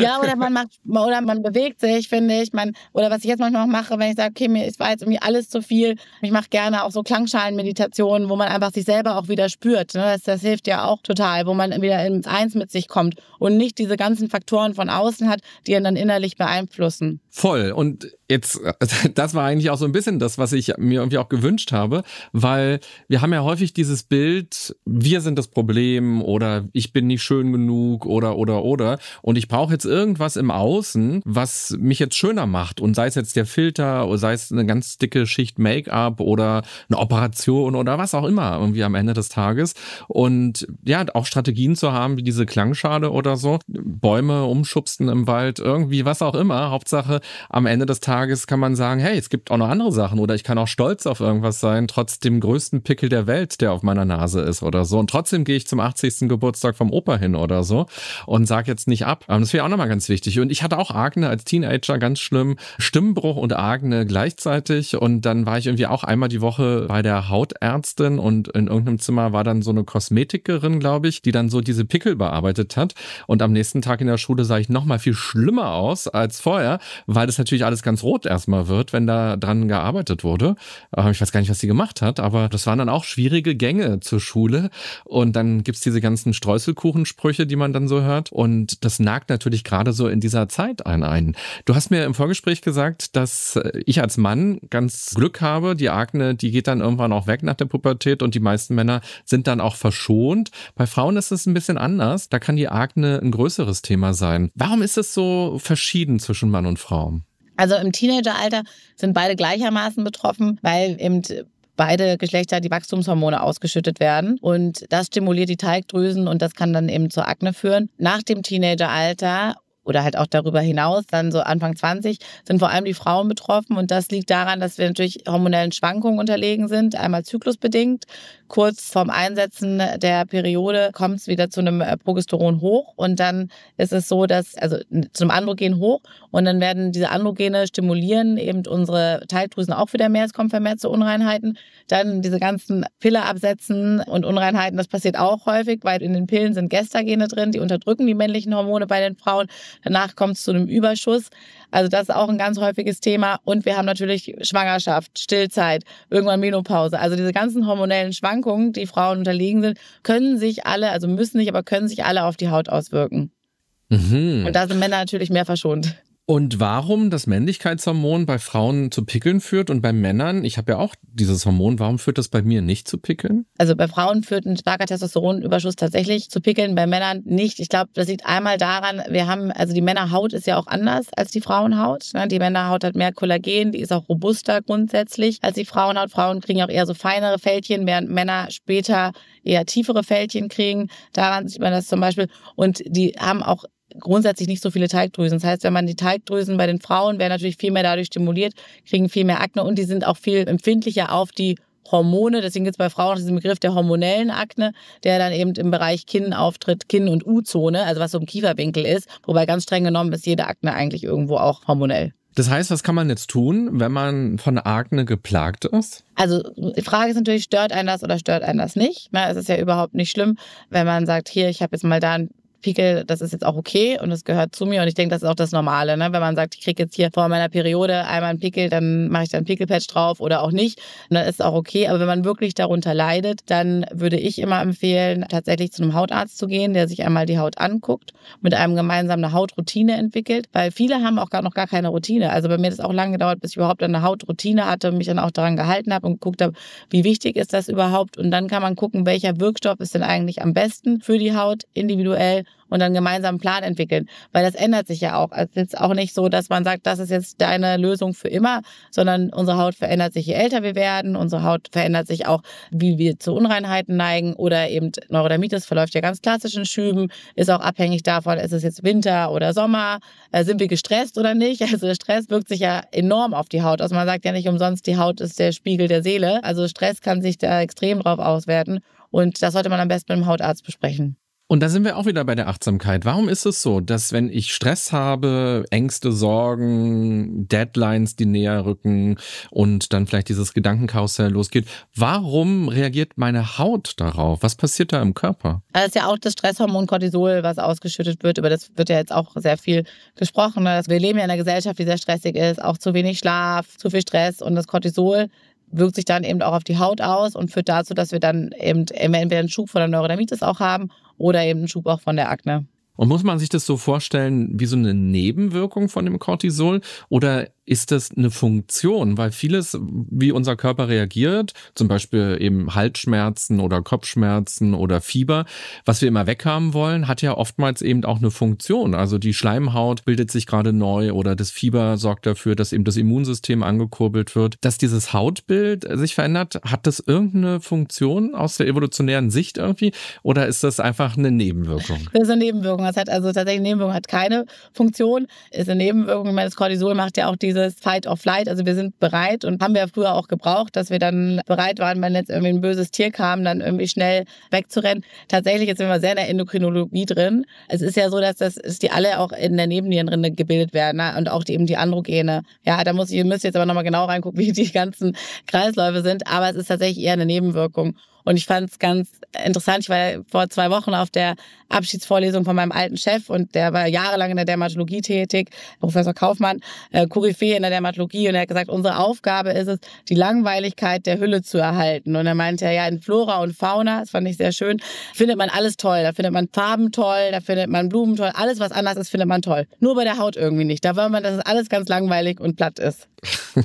ja, oder
man macht, oder man bewegt sich, finde ich. Man, oder was ich jetzt manchmal auch mache, wenn ich sage, okay, mir war jetzt irgendwie alles zu viel. Ich mache gerne auch so Klangschalenmeditationen, wo man einfach sich selber auch wieder spürt. Ne? Das, das hilft ja auch total, wo man wieder ins Eins mit sich kommt und nicht diese ganzen Faktoren von außen hat, die ihn dann innerlich beeinflussen. Voll.
Und jetzt, das war eigentlich auch so ein bisschen das, was ich mir irgendwie auch gewünscht habe, weil wir haben ja häufig dieses Bild, wir sind das Problem oder ich bin nicht schön genug oder oder oder und ich brauche jetzt irgendwas im Außen, was mich jetzt schöner macht und sei es jetzt der Filter oder sei es eine ganz dicke Schicht Make-up oder eine Operation oder was auch immer irgendwie am Ende des Tages und ja, auch Strategien zu haben, wie diese Klangschale oder so, Bäume umschubsten im Wald, irgendwie was auch immer, Hauptsache am Ende des Tages Tages kann man sagen, hey, es gibt auch noch andere Sachen oder ich kann auch stolz auf irgendwas sein, trotz dem größten Pickel der Welt, der auf meiner Nase ist oder so. Und trotzdem gehe ich zum 80. Geburtstag vom Opa hin oder so und sage jetzt nicht ab. Das wäre auch nochmal ganz wichtig. Und ich hatte auch Agne als Teenager ganz schlimm. Stimmbruch und Agne gleichzeitig. Und dann war ich irgendwie auch einmal die Woche bei der Hautärztin und in irgendeinem Zimmer war dann so eine Kosmetikerin, glaube ich, die dann so diese Pickel bearbeitet hat. Und am nächsten Tag in der Schule sah ich nochmal viel schlimmer aus als vorher, weil das natürlich alles ganz rot erstmal wird, wenn da dran gearbeitet wurde. Ähm, ich weiß gar nicht, was sie gemacht hat, aber das waren dann auch schwierige Gänge zur Schule. Und dann gibt's diese ganzen Streuselkuchensprüche, die man dann so hört. Und das nagt natürlich gerade so in dieser Zeit ein ein. Du hast mir im Vorgespräch gesagt, dass äh, ich als Mann ganz Glück habe. Die Akne, die geht dann irgendwann auch weg nach der Pubertät und die meisten Männer sind dann auch verschont. Bei Frauen ist es ein bisschen anders. Da kann die Akne ein größeres Thema sein. Warum ist es so verschieden zwischen Mann und Frau?
Also im Teenageralter sind beide gleichermaßen betroffen, weil eben beide Geschlechter die Wachstumshormone ausgeschüttet werden und das stimuliert die Teigdrüsen und das kann dann eben zur Akne führen. Nach dem Teenageralter oder halt auch darüber hinaus, dann so Anfang 20, sind vor allem die Frauen betroffen. Und das liegt daran, dass wir natürlich hormonellen Schwankungen unterlegen sind, einmal zyklusbedingt. Kurz vorm Einsetzen der Periode kommt es wieder zu einem äh, Progesteron hoch und dann ist es so, dass, also zu einem Androgen hoch und dann werden diese Androgene stimulieren eben unsere Teildrüsen auch wieder mehr, es kommt vermehrt zu Unreinheiten. Dann diese ganzen Pille absetzen und Unreinheiten, das passiert auch häufig, weil in den Pillen sind Gestagene drin, die unterdrücken die männlichen Hormone bei den Frauen. Danach kommt es zu einem Überschuss. Also das ist auch ein ganz häufiges Thema. Und wir haben natürlich Schwangerschaft, Stillzeit, irgendwann Menopause. Also diese ganzen hormonellen Schwankungen, die Frauen unterliegen sind, können sich alle, also müssen nicht, aber können sich alle auf die Haut auswirken.
Mhm. Und da
sind Männer natürlich mehr verschont.
Und warum das Männlichkeitshormon bei Frauen zu Pickeln führt und bei Männern, ich habe ja auch dieses Hormon, warum führt das bei mir nicht zu Pickeln?
Also bei Frauen führt ein starker Testosteronüberschuss tatsächlich zu Pickeln, bei Männern nicht. Ich glaube, das liegt einmal daran, wir haben, also die Männerhaut ist ja auch anders als die Frauenhaut. Ne? Die Männerhaut hat mehr Kollagen, die ist auch robuster grundsätzlich als die Frauenhaut. Frauen kriegen auch eher so feinere Fältchen, während Männer später eher tiefere Fältchen kriegen. Daran sieht man das zum Beispiel. Und die haben auch grundsätzlich nicht so viele Teigdrüsen. Das heißt, wenn man die Teigdrüsen bei den Frauen wäre natürlich viel mehr dadurch stimuliert, kriegen viel mehr Akne und die sind auch viel empfindlicher auf die Hormone. Deswegen gibt es bei Frauen diesen Begriff der hormonellen Akne, der dann eben im Bereich Kinn auftritt, Kinn- und U-Zone, also was so im Kieferwinkel ist. Wobei ganz streng genommen ist jede Akne eigentlich irgendwo auch hormonell.
Das heißt, was kann man jetzt tun, wenn man von Akne geplagt ist?
Also die Frage ist natürlich, stört einen das oder stört einen das nicht? es ist ja überhaupt nicht schlimm, wenn man sagt, hier, ich habe jetzt mal da ein Pickel, das ist jetzt auch okay und es gehört zu mir und ich denke, das ist auch das Normale. Ne? Wenn man sagt, ich kriege jetzt hier vor meiner Periode einmal einen Pickel, dann mache ich da einen Pickelpatch drauf oder auch nicht, und ne? dann ist es auch okay. Aber wenn man wirklich darunter leidet, dann würde ich immer empfehlen, tatsächlich zu einem Hautarzt zu gehen, der sich einmal die Haut anguckt, mit einem gemeinsam eine Hautroutine entwickelt, weil viele haben auch gar noch gar keine Routine. Also bei mir hat es auch lange gedauert, bis ich überhaupt eine Hautroutine hatte und mich dann auch daran gehalten habe und geguckt habe, wie wichtig ist das überhaupt? Und dann kann man gucken, welcher Wirkstoff ist denn eigentlich am besten für die Haut individuell und dann gemeinsam einen Plan entwickeln, weil das ändert sich ja auch. es ist auch nicht so, dass man sagt, das ist jetzt deine Lösung für immer, sondern unsere Haut verändert sich, je älter wir werden, unsere Haut verändert sich auch, wie wir zu Unreinheiten neigen oder eben Neurodermitis verläuft ja ganz klassischen Schüben, ist auch abhängig davon, ist es jetzt Winter oder Sommer, äh, sind wir gestresst oder nicht? Also Stress wirkt sich ja enorm auf die Haut aus. man sagt ja nicht umsonst, die Haut ist der Spiegel der Seele. Also Stress kann sich da extrem drauf auswerten und das sollte man am besten mit dem Hautarzt besprechen.
Und da sind wir auch wieder bei der Achtsamkeit. Warum ist es so, dass wenn ich Stress habe, Ängste, Sorgen, Deadlines, die näher rücken und dann vielleicht dieses Gedankenkarussell losgeht, warum reagiert meine Haut darauf? Was passiert da im Körper?
Das ist ja auch das Stresshormon Cortisol, was ausgeschüttet wird. Über das wird ja jetzt auch sehr viel gesprochen. Ne? Wir leben ja in einer Gesellschaft, die sehr stressig ist, auch zu wenig Schlaf, zu viel Stress und das Cortisol wirkt sich dann eben auch auf die Haut aus und führt dazu, dass wir dann eben entweder einen Schub von der Neurodermitis auch haben oder eben einen Schub auch von der Akne.
Und muss man sich das so vorstellen wie so eine Nebenwirkung von dem Cortisol oder ist das eine Funktion? Weil vieles, wie unser Körper reagiert, zum Beispiel eben Halsschmerzen oder Kopfschmerzen oder Fieber, was wir immer weghaben wollen, hat ja oftmals eben auch eine Funktion. Also die Schleimhaut bildet sich gerade neu oder das Fieber sorgt dafür, dass eben das Immunsystem angekurbelt wird. Dass dieses Hautbild sich verändert, hat das irgendeine Funktion aus der evolutionären Sicht irgendwie? Oder ist das einfach eine Nebenwirkung?
Das ist eine Nebenwirkung. Das hat also tatsächlich eine Nebenwirkung hat keine Funktion. Ist eine Nebenwirkung. Ich meine, das Cortisol macht ja auch diese dieses Fight or Flight. Also wir sind bereit und haben wir früher auch gebraucht, dass wir dann bereit waren, wenn jetzt irgendwie ein böses Tier kam, dann irgendwie schnell wegzurennen. Tatsächlich, jetzt sind wir sehr in der Endokrinologie drin. Es ist ja so, dass das ist die alle auch in der Nebennierenrinde gebildet werden ne? und auch die, eben die Androgene. Ja, da muss ich, ihr müsst jetzt aber nochmal genau reingucken, wie die ganzen Kreisläufe sind. Aber es ist tatsächlich eher eine Nebenwirkung. Und ich fand es ganz interessant. Ich war vor zwei Wochen auf der Abschiedsvorlesung von meinem alten Chef und der war jahrelang in der Dermatologie tätig, Professor Kaufmann, äh, Koryphäe in der Dermatologie. Und er hat gesagt, unsere Aufgabe ist es, die Langweiligkeit der Hülle zu erhalten. Und er meinte ja, in Flora und Fauna, das fand ich sehr schön, findet man alles toll. Da findet man Farben toll, da findet man Blumen toll. Alles, was anders ist, findet man toll. Nur bei der Haut irgendwie nicht. Da wollen man, dass es alles ganz langweilig und platt ist.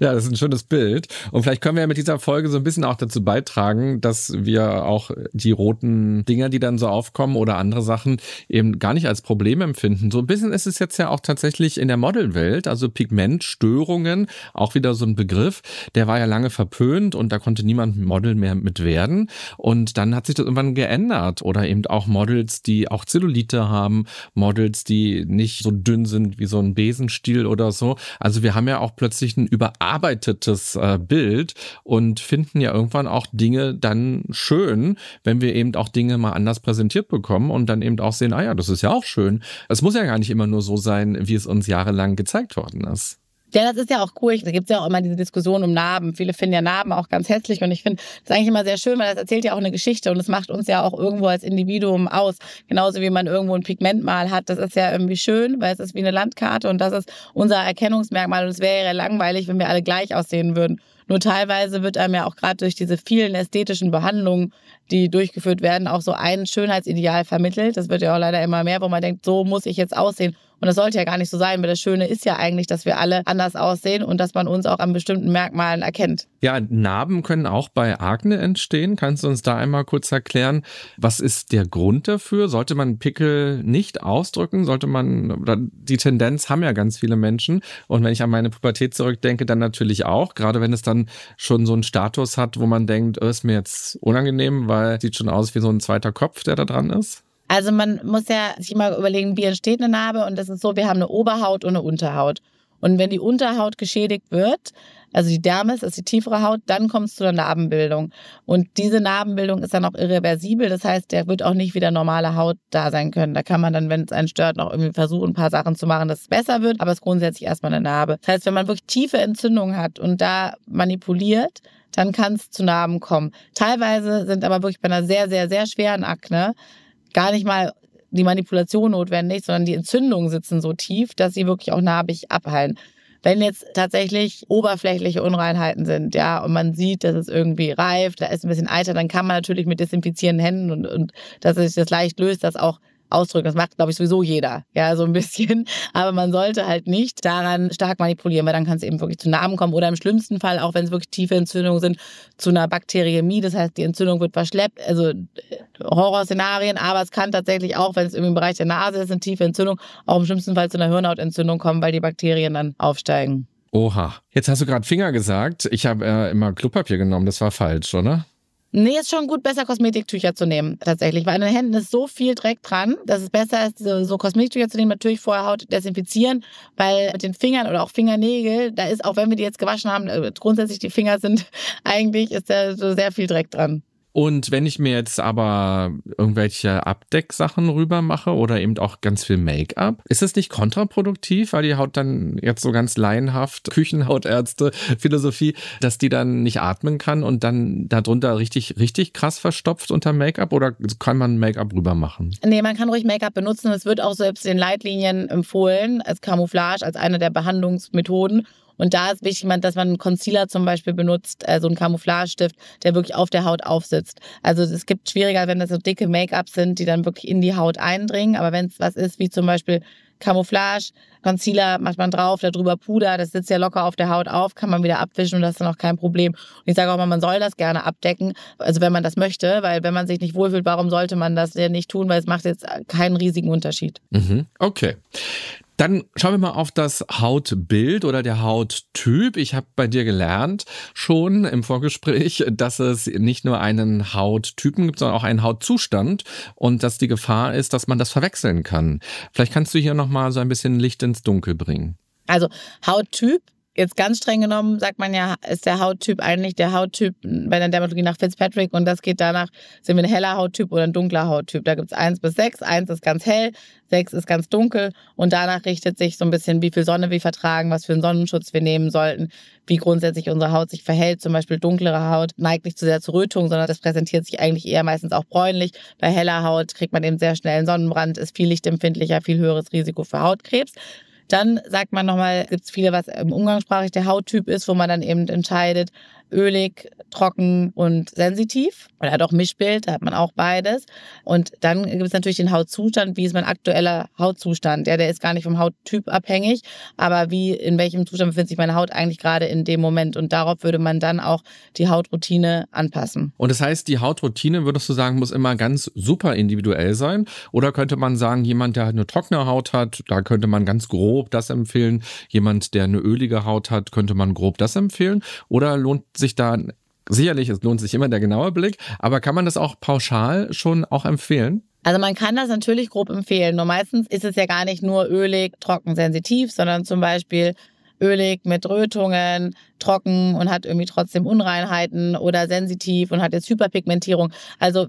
ja, das ist ein schönes Bild. Und vielleicht können wir ja mit dieser Folge so ein bisschen auch dazu beitragen, dass wir auch die roten Dinger, die dann so aufkommen oder andere Sachen eben gar nicht als Problem empfinden. So ein bisschen ist es jetzt ja auch tatsächlich in der Modelwelt, also Pigmentstörungen, auch wieder so ein Begriff, der war ja lange verpönt und da konnte niemand Model mehr mit werden. Und dann hat sich das irgendwann geändert oder eben auch Models, die auch Zellulite haben, Models, die nicht so dünn sind wie so ein Besenstiel oder so. Also wir haben ja auch auch plötzlich ein überarbeitetes äh, Bild und finden ja irgendwann auch Dinge dann schön, wenn wir eben auch Dinge mal anders präsentiert bekommen und dann eben auch sehen, ah ja, das ist ja auch schön. Es muss ja gar nicht immer nur so sein, wie es uns jahrelang gezeigt worden ist.
Ja, das ist ja auch cool. Da gibt's ja auch immer diese Diskussion um Narben. Viele finden ja Narben auch ganz hässlich und ich finde das ist eigentlich immer sehr schön, weil das erzählt ja auch eine Geschichte und das macht uns ja auch irgendwo als Individuum aus. Genauso wie man irgendwo ein Pigment mal hat. Das ist ja irgendwie schön, weil es ist wie eine Landkarte und das ist unser Erkennungsmerkmal und es wäre ja langweilig, wenn wir alle gleich aussehen würden. Nur teilweise wird einem ja auch gerade durch diese vielen ästhetischen Behandlungen, die durchgeführt werden, auch so ein Schönheitsideal vermittelt. Das wird ja auch leider immer mehr, wo man denkt, so muss ich jetzt aussehen. Und das sollte ja gar nicht so sein, weil das Schöne ist ja eigentlich, dass wir alle anders aussehen und dass man uns auch an bestimmten Merkmalen erkennt.
Ja, Narben können auch bei Akne entstehen. Kannst du uns da einmal kurz erklären, was ist der Grund dafür? Sollte man Pickel nicht ausdrücken? Sollte man, oder die Tendenz haben ja ganz viele Menschen. Und wenn ich an meine Pubertät zurückdenke, dann natürlich auch. Gerade wenn es dann schon so einen Status hat, wo man denkt, oh, ist mir jetzt unangenehm, weil sieht schon aus wie so ein zweiter Kopf, der da dran ist.
Also man muss ja sich mal überlegen, wie entsteht eine Narbe und das ist so, wir haben eine Oberhaut und eine Unterhaut. Und wenn die Unterhaut geschädigt wird, also die Dermis ist die tiefere Haut, dann kommt es zu einer Narbenbildung. Und diese Narbenbildung ist dann auch irreversibel. Das heißt, der wird auch nicht wieder normale Haut da sein können. Da kann man dann, wenn es einen stört, noch irgendwie versuchen, ein paar Sachen zu machen, dass es besser wird. Aber es ist grundsätzlich erstmal eine Narbe. Das heißt, wenn man wirklich tiefe Entzündungen hat und da manipuliert, dann kann es zu Narben kommen. Teilweise sind aber wirklich bei einer sehr, sehr, sehr schweren Akne gar nicht mal die Manipulation notwendig, sondern die Entzündungen sitzen so tief, dass sie wirklich auch narbig abheilen. Wenn jetzt tatsächlich oberflächliche Unreinheiten sind, ja, und man sieht, dass es irgendwie reift, da ist ein bisschen Eiter, dann kann man natürlich mit desinfizierenden Händen und, und dass es sich das leicht löst, das auch ausdrücken. Das macht, glaube ich, sowieso jeder. Ja, so ein bisschen. Aber man sollte halt nicht daran stark manipulieren, weil dann kann es eben wirklich zu Narben kommen oder im schlimmsten Fall, auch wenn es wirklich tiefe Entzündungen sind, zu einer Bakteriämie. Das heißt, die Entzündung wird verschleppt. Also äh, Horrorszenarien, aber es kann tatsächlich auch, wenn es im Bereich der Nase ist, eine tiefe Entzündung, auch im schlimmsten Fall zu einer Hirnhautentzündung kommen, weil die Bakterien dann aufsteigen.
Oha. Jetzt hast du gerade Finger gesagt. Ich habe äh, immer Klopapier genommen. Das war falsch, oder?
Nee, ist schon gut, besser Kosmetiktücher zu nehmen, tatsächlich. Weil an den Händen ist so viel Dreck dran, dass es besser ist, so, so Kosmetiktücher zu nehmen. Natürlich vorher Haut desinfizieren, weil mit den Fingern oder auch Fingernägel, da ist, auch wenn wir die jetzt gewaschen haben, äh, grundsätzlich die Finger sind, eigentlich ist da so sehr viel Dreck dran.
Und wenn ich mir jetzt aber irgendwelche Abdecksachen rüber mache oder eben auch ganz viel Make-up, ist es nicht kontraproduktiv, weil die Haut dann jetzt so ganz laienhaft, Küchenhautärzte, Philosophie, dass die dann nicht atmen kann und dann darunter richtig, richtig krass verstopft unter Make-up oder kann man Make-up rüber machen?
Nee, man kann ruhig Make-up benutzen. Es wird auch selbst in Leitlinien empfohlen als Camouflage, als eine der Behandlungsmethoden. Und da ist wichtig, dass man einen Concealer zum Beispiel benutzt, äh, so also einen Camouflage-Stift, der wirklich auf der Haut aufsitzt. Also es gibt schwieriger, wenn das so dicke Make-ups sind, die dann wirklich in die Haut eindringen. Aber wenn es was ist, wie zum Beispiel Camouflage, Concealer macht man drauf, darüber Puder, das sitzt ja locker auf der Haut auf, kann man wieder abwischen und das ist dann auch kein Problem. Und ich sage auch mal, man soll das gerne abdecken, also wenn man das möchte, weil wenn man sich nicht wohlfühlt, warum sollte man das denn nicht tun, weil es macht jetzt keinen riesigen Unterschied.
Mhm. Okay. Dann schauen wir mal auf das Hautbild oder der Hauttyp. Ich habe bei dir gelernt schon im Vorgespräch, dass es nicht nur einen Hauttypen gibt, sondern auch einen Hautzustand und dass die Gefahr ist, dass man das verwechseln kann. Vielleicht kannst du hier noch mal so ein bisschen Licht ins Dunkel bringen.
Also Hauttyp jetzt ganz streng genommen sagt man ja, ist der Hauttyp eigentlich der Hauttyp bei der Dermatologie nach Fitzpatrick und das geht danach, sind wir ein heller Hauttyp oder ein dunkler Hauttyp. Da gibt es 1 bis sechs. Eins ist ganz hell, sechs ist ganz dunkel und danach richtet sich so ein bisschen, wie viel Sonne wir vertragen, was für einen Sonnenschutz wir nehmen sollten, wie grundsätzlich unsere Haut sich verhält. Zum Beispiel dunklere Haut neigt nicht zu sehr zur Rötung, sondern das präsentiert sich eigentlich eher meistens auch bräunlich. Bei heller Haut kriegt man eben sehr schnell einen Sonnenbrand, ist viel lichtempfindlicher, viel höheres Risiko für Hautkrebs. Dann sagt man nochmal, gibt es viele, was im umgangssprachlich der Hauttyp ist, wo man dann eben entscheidet, ölig, trocken und sensitiv oder doch Mischbild, da hat man auch beides. Und dann gibt es natürlich den Hautzustand, wie ist mein aktueller Hautzustand? Ja, der ist gar nicht vom Hauttyp abhängig, aber wie, in welchem Zustand befindet sich meine Haut eigentlich gerade in dem Moment? Und darauf würde man dann auch die Hautroutine anpassen.
Und das heißt, die Hautroutine, würdest du sagen, muss immer ganz super individuell sein? Oder könnte man sagen, jemand, der halt eine trockene Haut hat, da könnte man ganz grob grob das empfehlen. Jemand, der eine ölige Haut hat, könnte man grob das empfehlen. Oder lohnt sich da sicherlich, es lohnt sich immer der genaue Blick, aber kann man das auch pauschal schon auch empfehlen?
Also man kann das natürlich grob empfehlen. Nur meistens ist es ja gar nicht nur ölig, trocken, sensitiv, sondern zum Beispiel ölig mit Rötungen, trocken und hat irgendwie trotzdem Unreinheiten oder sensitiv und hat jetzt Hyperpigmentierung. Also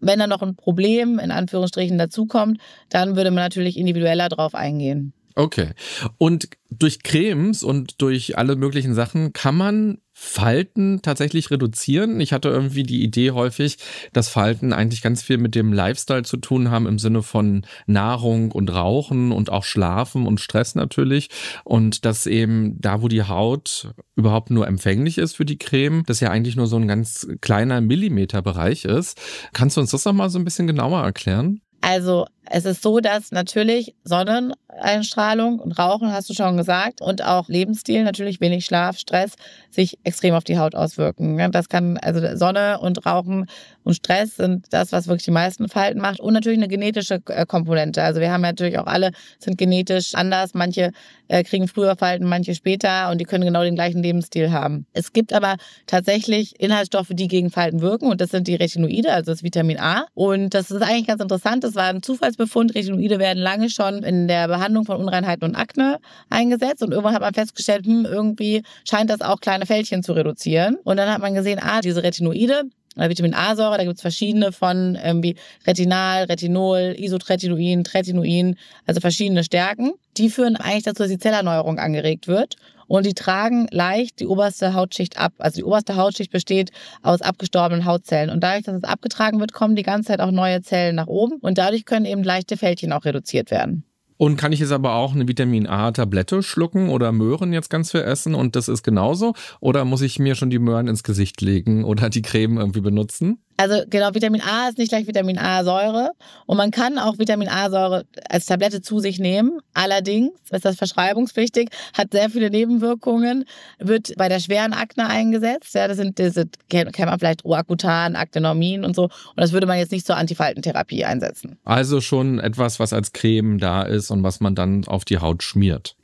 wenn da noch ein Problem in Anführungsstrichen dazukommt, dann würde man natürlich individueller drauf eingehen.
Okay. Und durch Cremes und durch alle möglichen Sachen kann man Falten tatsächlich reduzieren. Ich hatte irgendwie die Idee häufig, dass Falten eigentlich ganz viel mit dem Lifestyle zu tun haben im Sinne von Nahrung und Rauchen und auch Schlafen und Stress natürlich. Und dass eben da, wo die Haut überhaupt nur empfänglich ist für die Creme, das ja eigentlich nur so ein ganz kleiner Millimeterbereich ist. Kannst du uns das nochmal so ein bisschen genauer erklären?
Also es ist so, dass natürlich Sonneneinstrahlung und Rauchen, hast du schon gesagt, und auch Lebensstil, natürlich wenig Schlaf, Stress, sich extrem auf die Haut auswirken. Ne? Das kann, also Sonne und Rauchen und Stress sind das, was wirklich die meisten Falten macht. Und natürlich eine genetische äh, Komponente. Also wir haben ja natürlich auch alle, sind genetisch anders. Manche äh, kriegen früher Falten, manche später und die können genau den gleichen Lebensstil haben. Es gibt aber tatsächlich Inhaltsstoffe, die gegen Falten wirken und das sind die Retinoide, also das Vitamin A. Und das ist eigentlich ganz interessant. Das war ein Zufallsbefund. Retinoide werden lange schon in der Behandlung von Unreinheiten und Akne eingesetzt und irgendwann hat man festgestellt, hm, irgendwie scheint das auch kleine Fältchen zu reduzieren. Und dann hat man gesehen, ah, diese Retinoide, äh, Vitamin A-Säure, da gibt's verschiedene von irgendwie ähm, Retinal, Retinol, Isotretinoin, Tretinoin, also verschiedene Stärken. Die führen eigentlich dazu, dass die Zellerneuerung angeregt wird und die tragen leicht die oberste Hautschicht ab. Also die oberste Hautschicht besteht aus abgestorbenen Hautzellen und dadurch, dass es abgetragen wird, kommen die ganze Zeit auch neue Zellen nach oben und dadurch können eben leichte Fältchen auch reduziert werden.
Und kann ich jetzt aber auch eine Vitamin A-Tablette schlucken oder Möhren jetzt ganz viel essen und das ist genauso? Oder muss ich mir schon die Möhren ins Gesicht legen oder die Creme irgendwie benutzen?
Also genau, Vitamin A ist nicht gleich Vitamin A-Säure. Und man kann auch Vitamin A-Säure als Tablette zu sich nehmen. Allerdings ist das verschreibungspflichtig, hat sehr viele Nebenwirkungen, wird bei der schweren Akne eingesetzt. Ja, das sind diese, kennt man vielleicht Roacutan, Aktenormin und so. Und das würde man jetzt nicht zur Antifaltentherapie einsetzen.
Also schon etwas, was als Creme da ist und was man dann auf die Haut schmiert.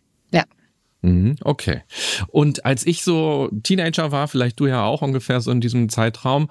Mhm. Okay. Und als ich so Teenager war, vielleicht du ja auch ungefähr so in diesem Zeitraum,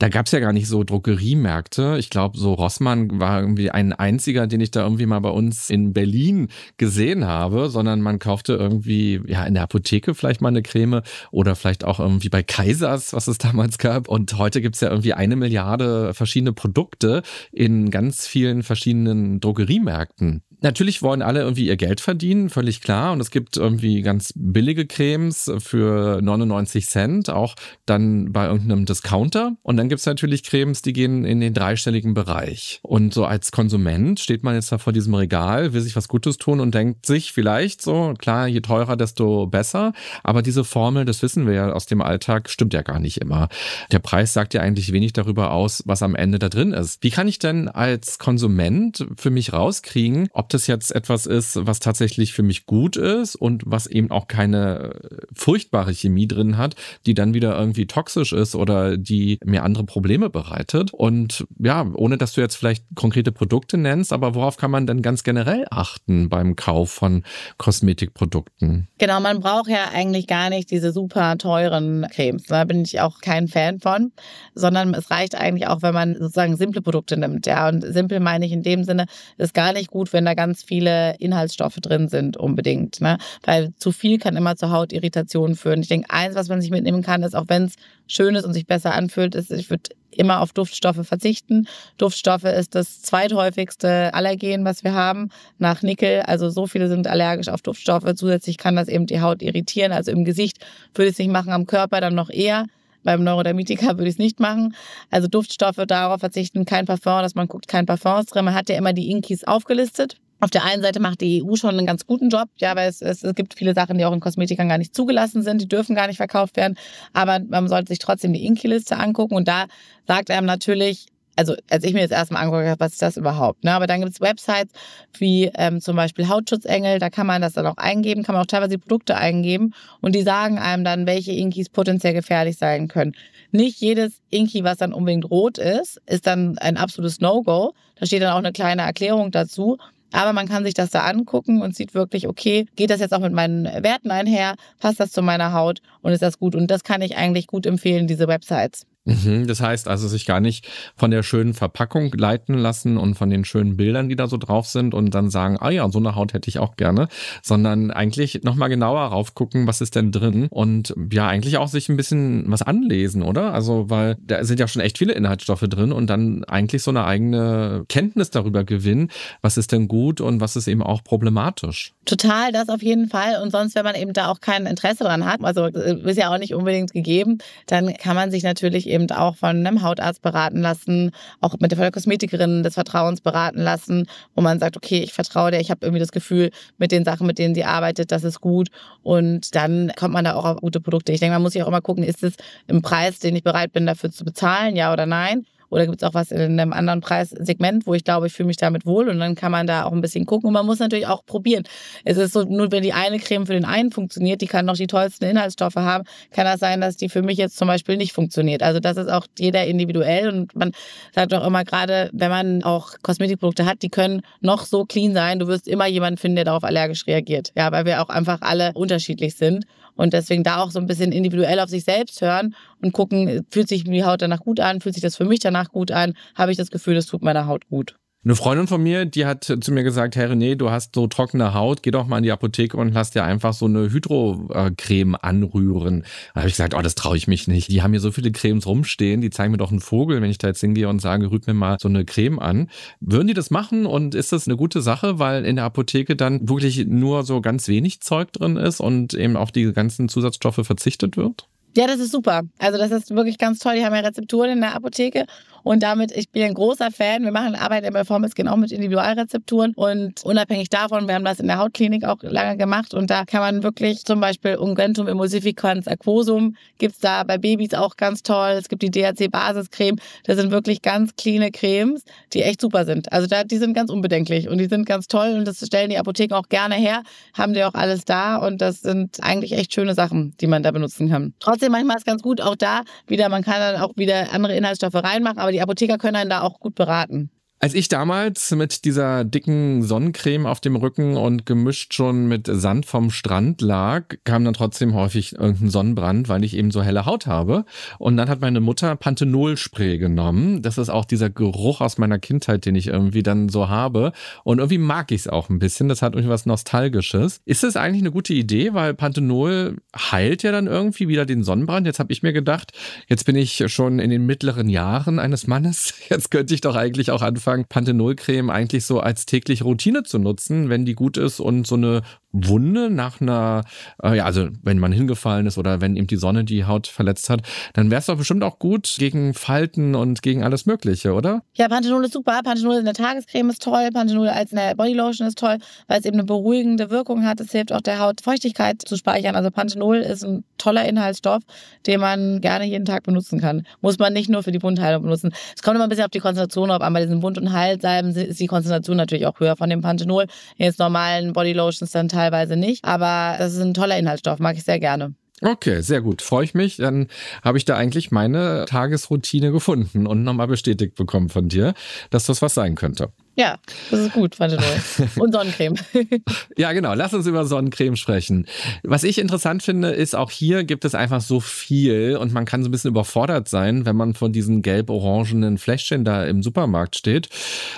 da gab es ja gar nicht so Drogeriemärkte. Ich glaube, so Rossmann war irgendwie ein einziger, den ich da irgendwie mal bei uns in Berlin gesehen habe, sondern man kaufte irgendwie ja in der Apotheke vielleicht mal eine Creme oder vielleicht auch irgendwie bei Kaisers, was es damals gab. Und heute gibt es ja irgendwie eine Milliarde verschiedene Produkte in ganz vielen verschiedenen Drogeriemärkten. Natürlich wollen alle irgendwie ihr Geld verdienen, völlig klar. Und es gibt irgendwie ganz billige Cremes für 99 Cent, auch dann bei irgendeinem Discounter. Und dann gibt es natürlich Cremes, die gehen in den dreistelligen Bereich. Und so als Konsument steht man jetzt da vor diesem Regal, will sich was Gutes tun und denkt sich vielleicht so, klar, je teurer, desto besser. Aber diese Formel, das wissen wir ja aus dem Alltag, stimmt ja gar nicht immer. Der Preis sagt ja eigentlich wenig darüber aus, was am Ende da drin ist. Wie kann ich denn als Konsument für mich rauskriegen, ob das jetzt etwas ist, was tatsächlich für mich gut ist und was eben auch keine furchtbare Chemie drin hat, die dann wieder irgendwie toxisch ist oder die mir andere Probleme bereitet. Und ja, ohne dass du jetzt vielleicht konkrete Produkte nennst, aber worauf kann man denn ganz generell achten beim Kauf von Kosmetikprodukten?
Genau, man braucht ja eigentlich gar nicht diese super teuren Cremes. Da ne? bin ich auch kein Fan von, sondern es reicht eigentlich auch, wenn man sozusagen simple Produkte nimmt. Ja, und simpel meine ich in dem Sinne, ist gar nicht gut, wenn da ganz ganz viele Inhaltsstoffe drin sind unbedingt. Ne? Weil zu viel kann immer zu Hautirritationen führen. Ich denke, eins, was man sich mitnehmen kann, ist, auch wenn es schön ist und sich besser anfühlt, ist, ich würde immer auf Duftstoffe verzichten. Duftstoffe ist das zweithäufigste Allergen, was wir haben, nach Nickel. Also so viele sind allergisch auf Duftstoffe. Zusätzlich kann das eben die Haut irritieren. Also im Gesicht würde ich es nicht machen, am Körper dann noch eher. Beim Neurodermitika würde ich es nicht machen. Also Duftstoffe darauf verzichten, kein Parfum, dass man guckt, kein Parfum drin. Man hat ja immer die Inkis aufgelistet auf der einen Seite macht die EU schon einen ganz guten Job, ja, weil es, es, es gibt viele Sachen, die auch in Kosmetikern gar nicht zugelassen sind, die dürfen gar nicht verkauft werden. Aber man sollte sich trotzdem die Inki-Liste angucken und da sagt einem natürlich, also als ich mir jetzt erstmal angeguckt habe, was ist das überhaupt? Ne? Aber dann gibt es Websites wie ähm, zum Beispiel Hautschutzengel, da kann man das dann auch eingeben, kann man auch teilweise die Produkte eingeben und die sagen einem dann, welche Inkis potenziell gefährlich sein können. Nicht jedes Inki, was dann unbedingt rot ist, ist dann ein absolutes No-Go. Da steht dann auch eine kleine Erklärung dazu. Aber man kann sich das da angucken und sieht wirklich, okay, geht das jetzt auch mit meinen Werten einher? Passt das zu meiner Haut und ist das gut? Und das kann ich eigentlich gut empfehlen, diese Websites.
Mhm, das heißt also, sich gar nicht von der schönen Verpackung leiten lassen und von den schönen Bildern, die da so drauf sind und dann sagen, ah ja, so eine Haut hätte ich auch gerne, sondern eigentlich nochmal genauer raufgucken, was ist denn drin und ja, eigentlich auch sich ein bisschen was anlesen, oder? Also, weil da sind ja schon echt viele Inhaltsstoffe drin und dann eigentlich so eine eigene Kenntnis darüber gewinnen, was ist denn gut und was ist eben auch problematisch.
Total, das auf jeden Fall und sonst, wenn man eben da auch kein Interesse dran hat, also äh, ist ja auch nicht unbedingt gegeben, dann kann man sich natürlich eben auch von einem Hautarzt beraten lassen, auch mit der Kosmetikerin des Vertrauens beraten lassen, wo man sagt, okay, ich vertraue der, ich habe irgendwie das Gefühl, mit den Sachen, mit denen sie arbeitet, das ist gut. Und dann kommt man da auch auf gute Produkte. Ich denke, man muss sich auch immer gucken, ist es im Preis, den ich bereit bin, dafür zu bezahlen, ja oder nein? Oder gibt es auch was in einem anderen Preissegment, wo ich glaube, ich fühle mich damit wohl und dann kann man da auch ein bisschen gucken. Und man muss natürlich auch probieren. Es ist so, nur wenn die eine Creme für den einen funktioniert, die kann noch die tollsten Inhaltsstoffe haben, kann das sein, dass die für mich jetzt zum Beispiel nicht funktioniert. Also das ist auch jeder individuell und man sagt doch immer gerade, wenn man auch Kosmetikprodukte hat, die können noch so clean sein. Du wirst immer jemanden finden, der darauf allergisch reagiert. Ja, weil wir auch einfach alle unterschiedlich sind. Und deswegen da auch so ein bisschen individuell auf sich selbst hören und gucken, fühlt sich die Haut danach gut an, fühlt sich das für mich danach gut an, habe ich das Gefühl, das tut meiner Haut gut.
Eine Freundin von mir, die hat zu mir gesagt, Herr René, du hast so trockene Haut, geh doch mal in die Apotheke und lass dir einfach so eine Hydrocreme anrühren. Da habe ich gesagt, oh, das traue ich mich nicht. Die haben hier so viele Cremes rumstehen, die zeigen mir doch einen Vogel, wenn ich da jetzt hingehe und sage, rühr mir mal so eine Creme an. Würden die das machen und ist das eine gute Sache, weil in der Apotheke dann wirklich nur so ganz wenig Zeug drin ist und eben auf die ganzen Zusatzstoffe verzichtet wird?
Ja, das ist super. Also das ist wirklich ganz toll. Die haben ja Rezepturen in der Apotheke und damit, ich bin ein großer Fan. Wir machen Arbeit im Performance auch mit Individualrezepturen und unabhängig davon, wir haben das in der Hautklinik auch lange gemacht und da kann man wirklich zum Beispiel Ungentum emulsificans aquosum gibt's da bei Babys auch ganz toll. Es gibt die DHC-Basiscreme. Das sind wirklich ganz cleane Cremes, die echt super sind. Also da, die sind ganz unbedenklich und die sind ganz toll und das stellen die Apotheken auch gerne her, haben die auch alles da und das sind eigentlich echt schöne Sachen, die man da benutzen kann. Trotz trotzdem manchmal ist ganz gut auch da wieder, man kann dann auch wieder andere Inhaltsstoffe reinmachen, aber die Apotheker können dann da auch gut beraten.
Als ich damals mit dieser dicken Sonnencreme auf dem Rücken und gemischt schon mit Sand vom Strand lag, kam dann trotzdem häufig irgendein Sonnenbrand, weil ich eben so helle Haut habe. Und dann hat meine Mutter Panthenol-Spray genommen. Das ist auch dieser Geruch aus meiner Kindheit, den ich irgendwie dann so habe. Und irgendwie mag ich es auch ein bisschen. Das hat irgendwie was Nostalgisches. Ist das eigentlich eine gute Idee? Weil Panthenol heilt ja dann irgendwie wieder den Sonnenbrand. Jetzt habe ich mir gedacht, jetzt bin ich schon in den mittleren Jahren eines Mannes. Jetzt könnte ich doch eigentlich auch anfangen angefangen, Panthenolcreme eigentlich so als tägliche Routine zu nutzen, wenn die gut ist und so eine Wunde nach einer, äh, ja, also wenn man hingefallen ist oder wenn eben die Sonne die Haut verletzt hat, dann wäre es doch bestimmt auch gut gegen Falten und gegen alles Mögliche, oder?
Ja, Panthenol ist super. Panthenol in der Tagescreme ist toll. Panthenol als in der Bodylotion ist toll, weil es eben eine beruhigende Wirkung hat. Es hilft auch der Haut, Feuchtigkeit zu speichern. Also Panthenol ist ein toller Inhaltsstoff, den man gerne jeden Tag benutzen kann. Muss man nicht nur für die Wundheilung benutzen. Es kommt immer ein bisschen auf die Konzentration auf. an. Bei diesen Wund- und Halsalben ist die Konzentration natürlich auch höher von dem Panthenol. In jetzt normalen Bodylotions dann teilweise teilweise nicht. Aber das ist ein toller Inhaltsstoff, mag ich sehr gerne.
Okay, sehr gut. Freue ich mich. Dann habe ich da eigentlich meine Tagesroutine gefunden und nochmal bestätigt bekommen von dir, dass das was sein könnte.
Ja, das ist gut, Vanille. Und Sonnencreme.
ja, genau. Lass uns über Sonnencreme sprechen. Was ich interessant finde, ist, auch hier gibt es einfach so viel und man kann so ein bisschen überfordert sein, wenn man von diesen gelb-orangenen Fläschchen da im Supermarkt steht.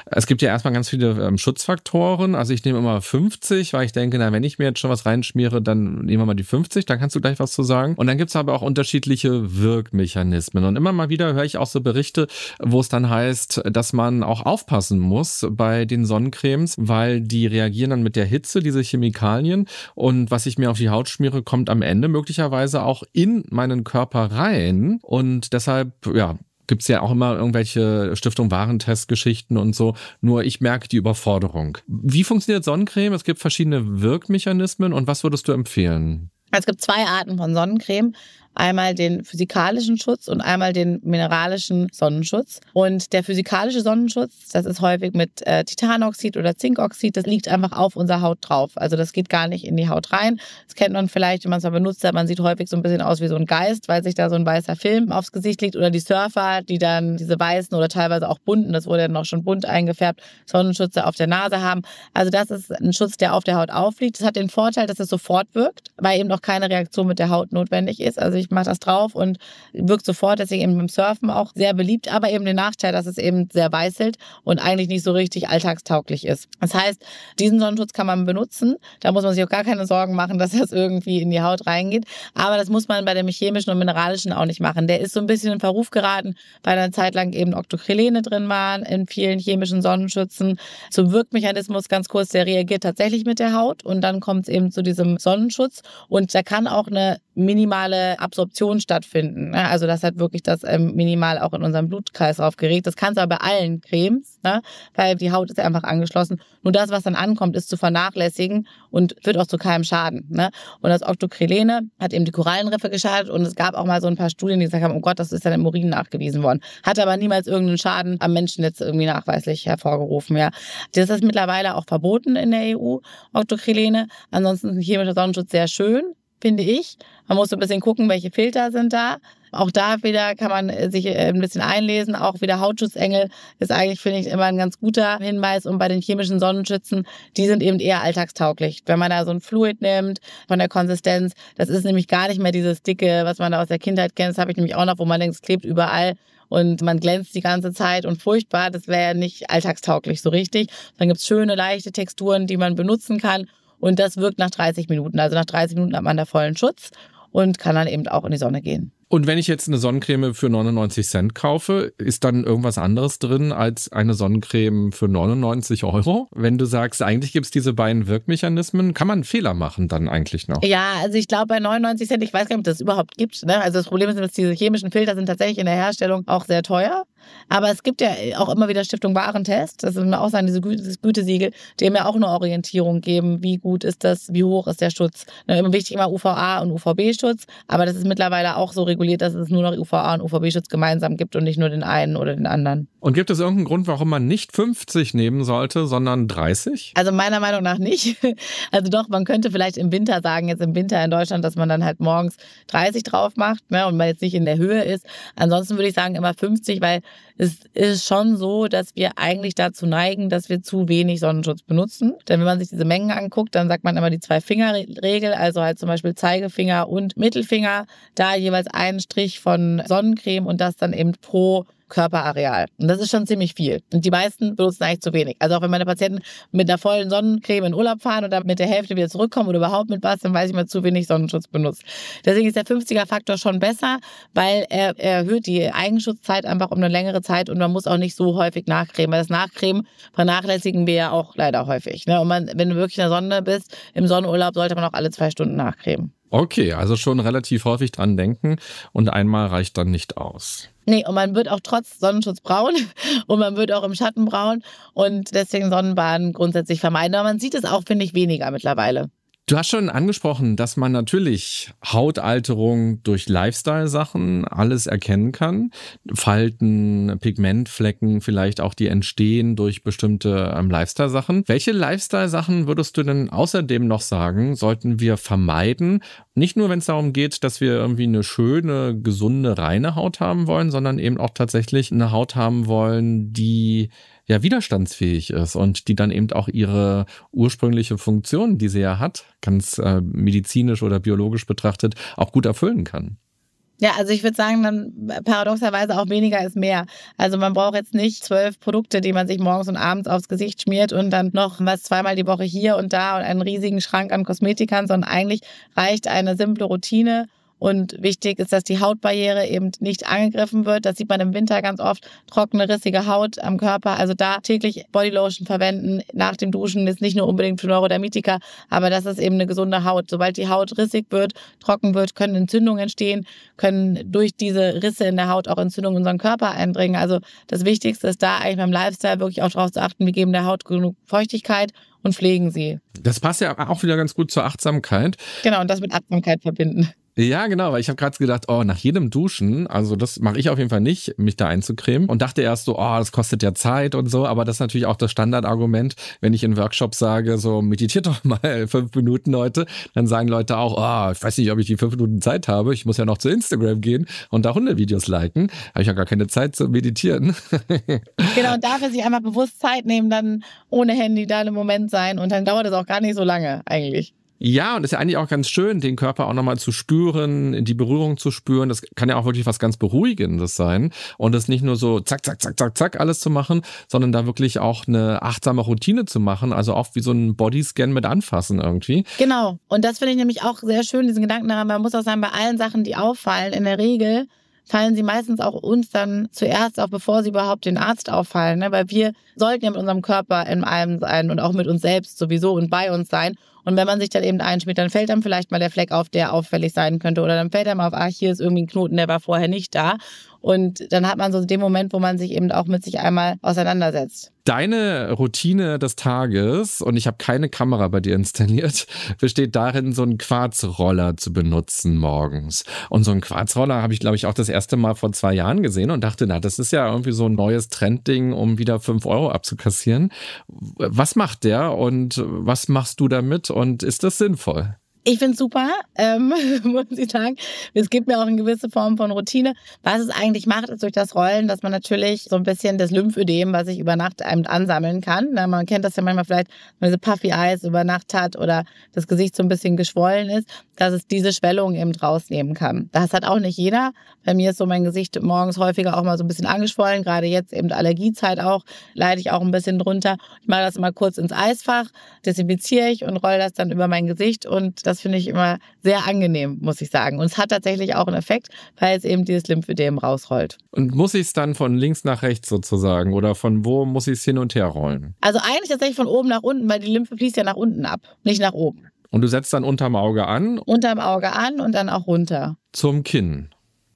Es gibt ja erstmal ganz viele ähm, Schutzfaktoren. Also ich nehme immer 50, weil ich denke, na, wenn ich mir jetzt schon was reinschmiere, dann nehmen wir mal die 50, dann kannst du gleich was zu sagen. Und dann gibt es aber auch unterschiedliche Wirkmechanismen. Und immer mal wieder höre ich auch so Berichte, wo es dann heißt, dass man auch aufpassen muss, bei den Sonnencremes, weil die reagieren dann mit der Hitze, diese Chemikalien. Und was ich mir auf die Haut schmiere, kommt am Ende möglicherweise auch in meinen Körper rein. Und deshalb, ja, gibt es ja auch immer irgendwelche Stiftung Warentest-Geschichten und so. Nur ich merke die Überforderung. Wie funktioniert Sonnencreme? Es gibt verschiedene Wirkmechanismen und was würdest du empfehlen?
Also es gibt zwei Arten von Sonnencreme einmal den physikalischen Schutz und einmal den mineralischen Sonnenschutz. Und der physikalische Sonnenschutz, das ist häufig mit äh, Titanoxid oder Zinkoxid, das liegt einfach auf unserer Haut drauf. Also das geht gar nicht in die Haut rein. Das kennt man vielleicht, wenn man es mal benutzt hat, man sieht häufig so ein bisschen aus wie so ein Geist, weil sich da so ein weißer Film aufs Gesicht liegt oder die Surfer, die dann diese weißen oder teilweise auch bunten, das wurde ja noch schon bunt eingefärbt, Sonnenschütze auf der Nase haben. Also das ist ein Schutz, der auf der Haut aufliegt. Das hat den Vorteil, dass es sofort wirkt, weil eben noch keine Reaktion mit der Haut notwendig ist. Also ich ich mache das drauf und wirkt sofort, deswegen eben beim Surfen auch sehr beliebt, aber eben den Nachteil, dass es eben sehr weißelt und eigentlich nicht so richtig alltagstauglich ist. Das heißt, diesen Sonnenschutz kann man benutzen, da muss man sich auch gar keine Sorgen machen, dass das irgendwie in die Haut reingeht, aber das muss man bei dem chemischen und mineralischen auch nicht machen. Der ist so ein bisschen in Verruf geraten, weil eine Zeit lang eben Octocrylene drin waren in vielen chemischen Sonnenschützen. Zum Wirkmechanismus ganz kurz, der reagiert tatsächlich mit der Haut und dann kommt es eben zu diesem Sonnenschutz und da kann auch eine minimale Absorption stattfinden. Ne? Also das hat wirklich das ähm, minimal auch in unserem Blutkreislauf geregt. Das kannst du aber bei allen Cremes, ne? weil die Haut ist einfach angeschlossen. Nur das, was dann ankommt, ist zu vernachlässigen und führt auch zu keinem Schaden. Ne? Und das Octocrylene hat eben die Korallenriffe geschadet und es gab auch mal so ein paar Studien, die gesagt haben, oh Gott, das ist dann im Urin nachgewiesen worden. Hat aber niemals irgendeinen Schaden am Menschen jetzt irgendwie nachweislich hervorgerufen. Ja. Das ist mittlerweile auch verboten in der EU, Octocrylene. Ansonsten ist ein chemischer Sonnenschutz sehr schön, finde ich. Man muss so ein bisschen gucken, welche Filter sind da. Auch da wieder kann man äh, sich äh, ein bisschen einlesen. Auch wieder Hautschutzengel ist eigentlich, finde ich, immer ein ganz guter Hinweis. Und bei den chemischen Sonnenschützen, die sind eben eher alltagstauglich. Wenn man da so ein Fluid nimmt von der Konsistenz, das ist nämlich gar nicht mehr dieses dicke, was man da aus der Kindheit kennt. Das habe ich nämlich auch noch, wo man denkt, es klebt überall und man glänzt die ganze Zeit und furchtbar. Das wäre ja nicht alltagstauglich so richtig. Dann gibt es schöne, leichte Texturen, die man benutzen kann. Und das wirkt nach 30 Minuten. Also nach 30 Minuten hat man da vollen Schutz und kann dann eben auch in die Sonne gehen.
Und wenn ich jetzt eine Sonnencreme für 99 Cent kaufe, ist dann irgendwas anderes drin als eine Sonnencreme für 99 Euro? Wenn du sagst, eigentlich gibt es diese beiden Wirkmechanismen, kann man einen Fehler machen dann eigentlich noch?
Ja, also ich glaube bei 99 Cent, ich weiß gar nicht, ob das überhaupt gibt. Ne? Also das Problem ist, dass diese chemischen Filter sind tatsächlich in der Herstellung auch sehr teuer. Aber es gibt ja äh, auch immer wieder Stiftung Warentest. Das sind auch sein, diese Gü dieses Gütesiegel, die mir ja auch eine Orientierung geben, wie gut ist das, wie hoch ist der Schutz. Na, ne, immer wichtig immer UVA und UVB-Schutz, aber das ist mittlerweile auch so reguliert, dass es nur noch UVA und UVB-Schutz gemeinsam gibt und nicht nur den einen oder den anderen.
Und gibt es irgendeinen Grund, warum man nicht 50 nehmen sollte, sondern 30?
Also meiner Meinung nach nicht. Also doch, man könnte vielleicht im Winter sagen, jetzt im Winter in Deutschland, dass man dann halt morgens 30 drauf macht ne, und man jetzt nicht in der Höhe ist. Ansonsten würde ich sagen immer 50, weil es ist schon so, dass wir eigentlich dazu neigen, dass wir zu wenig Sonnenschutz benutzen. Denn wenn man sich diese Mengen anguckt, dann sagt man immer die Zwei-Finger-Regel, also halt zum Beispiel Zeigefinger und Mittelfinger, da jeweils einen Strich von Sonnencreme und das dann eben pro Körperareal. Und das ist schon ziemlich viel. Und die meisten benutzen eigentlich zu wenig. Also auch wenn meine Patienten mit einer vollen Sonnencreme in Urlaub fahren oder mit der Hälfte wieder zurückkommen oder überhaupt mit was, dann weiß ich mal zu wenig Sonnenschutz benutzt. Deswegen ist der 50er-Faktor schon besser, weil er, er erhöht die Eigenschutzzeit einfach um eine längere Zeit und man muss auch nicht so häufig nachcremen. Weil das Nachcremen vernachlässigen wir ja auch leider häufig. Ne? Und man, wenn du wirklich in der Sonne bist, im Sonnenurlaub sollte man auch alle zwei Stunden nachcremen.
Okay, also schon relativ häufig dran denken und einmal reicht dann nicht aus.
Nee, und man wird auch trotz Sonnenschutz braun und man wird auch im Schatten braun und deswegen Sonnenbaden grundsätzlich vermeiden. Aber man sieht es auch, finde ich, weniger mittlerweile.
Du hast schon angesprochen, dass man natürlich Hautalterung durch Lifestyle-Sachen alles erkennen kann. Falten, Pigmentflecken, vielleicht auch die entstehen durch bestimmte ähm, Lifestyle-Sachen. Welche Lifestyle-Sachen würdest du denn außerdem noch sagen, sollten wir vermeiden? Nicht nur, wenn es darum geht, dass wir irgendwie eine schöne, gesunde, reine Haut haben wollen, sondern eben auch tatsächlich eine Haut haben wollen, die ja widerstandsfähig ist und die dann eben auch ihre ursprüngliche Funktion, die sie ja hat, ganz äh, medizinisch oder biologisch betrachtet, auch gut erfüllen kann.
Ja, also ich würde sagen, dann äh, paradoxerweise auch weniger ist mehr. Also man braucht jetzt nicht zwölf Produkte, die man sich morgens und abends aufs Gesicht schmiert und dann noch was zweimal die Woche hier und da und einen riesigen Schrank an Kosmetikern, sondern eigentlich reicht eine simple Routine und wichtig ist, dass die Hautbarriere eben nicht angegriffen wird. Das sieht man im Winter ganz oft. Trockene, rissige Haut am Körper. Also da täglich Bodylotion verwenden nach dem Duschen ist nicht nur unbedingt für Neurodermitiker, aber das ist eben eine gesunde Haut. Sobald die Haut rissig wird, trocken wird, können Entzündungen entstehen, können durch diese Risse in der Haut auch Entzündungen in unseren Körper eindringen. Also das Wichtigste ist da eigentlich beim Lifestyle wirklich auch darauf zu achten, wir geben der Haut genug Feuchtigkeit und pflegen sie.
Das passt ja auch wieder ganz gut zur Achtsamkeit. Genau, und das mit Achtsamkeit verbinden. Ja, genau, weil ich habe gerade gedacht, oh, nach jedem Duschen, also das mache ich auf jeden Fall nicht, mich da einzucremen und dachte erst so, oh, das kostet ja Zeit und so, aber das ist natürlich auch das Standardargument, wenn ich in Workshops sage, so meditiert doch mal fünf Minuten Leute, dann sagen Leute auch, oh, ich weiß nicht, ob ich die fünf Minuten Zeit habe, ich muss ja noch zu Instagram gehen und da Hundevideos liken, habe ich ja gar keine Zeit zu meditieren.
genau, und dafür sich einmal bewusst Zeit nehmen, dann ohne Handy da im Moment sein und dann dauert es auch gar nicht so lange eigentlich.
Ja, und ist ja eigentlich auch ganz schön, den Körper auch nochmal zu spüren, die Berührung zu spüren. Das kann ja auch wirklich was ganz Beruhigendes sein. Und das nicht nur so zack, zack, zack, zack, zack alles zu machen, sondern da wirklich auch eine achtsame Routine zu machen. Also auch wie so ein Bodyscan mit anfassen irgendwie.
Genau. Und das finde ich nämlich auch sehr schön, diesen Gedanken daran. Man muss auch sagen, bei allen Sachen, die auffallen, in der Regel fallen sie meistens auch uns dann zuerst auf, bevor sie überhaupt den Arzt auffallen. Ne? Weil wir sollten ja mit unserem Körper in allem sein und auch mit uns selbst sowieso und bei uns sein. Und wenn man sich dann eben einschmiert, dann fällt einem vielleicht mal der Fleck auf, der auffällig sein könnte. Oder dann fällt einem auf, ach, hier ist irgendwie ein Knoten, der war vorher nicht da. Und dann hat man so den Moment, wo man sich eben auch mit sich einmal auseinandersetzt.
Deine Routine des Tages, und ich habe keine Kamera bei dir installiert, besteht darin, so einen Quarzroller zu benutzen morgens. Und so einen Quarzroller habe ich, glaube ich, auch das erste Mal vor zwei Jahren gesehen und dachte, na, das ist ja irgendwie so ein neues Trendding, um wieder fünf Euro abzukassieren. Was macht der und was machst du damit und ist das sinnvoll?
Ich finde super, ähm, muss ich sagen. Es gibt mir auch eine gewisse Form von Routine. Was es eigentlich macht, ist durch das Rollen, dass man natürlich so ein bisschen das Lymphödem, was ich über Nacht einem ansammeln kann. Na, ne, man kennt das ja manchmal vielleicht, wenn man so Puffy Eyes über Nacht hat oder das Gesicht so ein bisschen geschwollen ist, dass es diese Schwellung eben rausnehmen kann. Das hat auch nicht jeder. Bei mir ist so mein Gesicht morgens häufiger auch mal so ein bisschen angeschwollen. Gerade jetzt eben Allergiezeit auch, leide ich auch ein bisschen drunter. Ich mache das mal kurz ins Eisfach, desinfiziere ich und roll das dann über mein Gesicht und das das finde ich immer sehr angenehm, muss ich sagen. Und es hat tatsächlich auch einen Effekt, weil es eben dieses Lymphödem rausrollt.
Und muss ich es dann von links nach rechts sozusagen oder von wo muss ich es hin und her rollen?
Also eigentlich tatsächlich von oben nach unten, weil die Lymphe fließt ja nach unten ab, nicht nach oben.
Und du setzt dann unterm Auge an?
Unterm Auge an und dann auch runter.
Zum Kinn.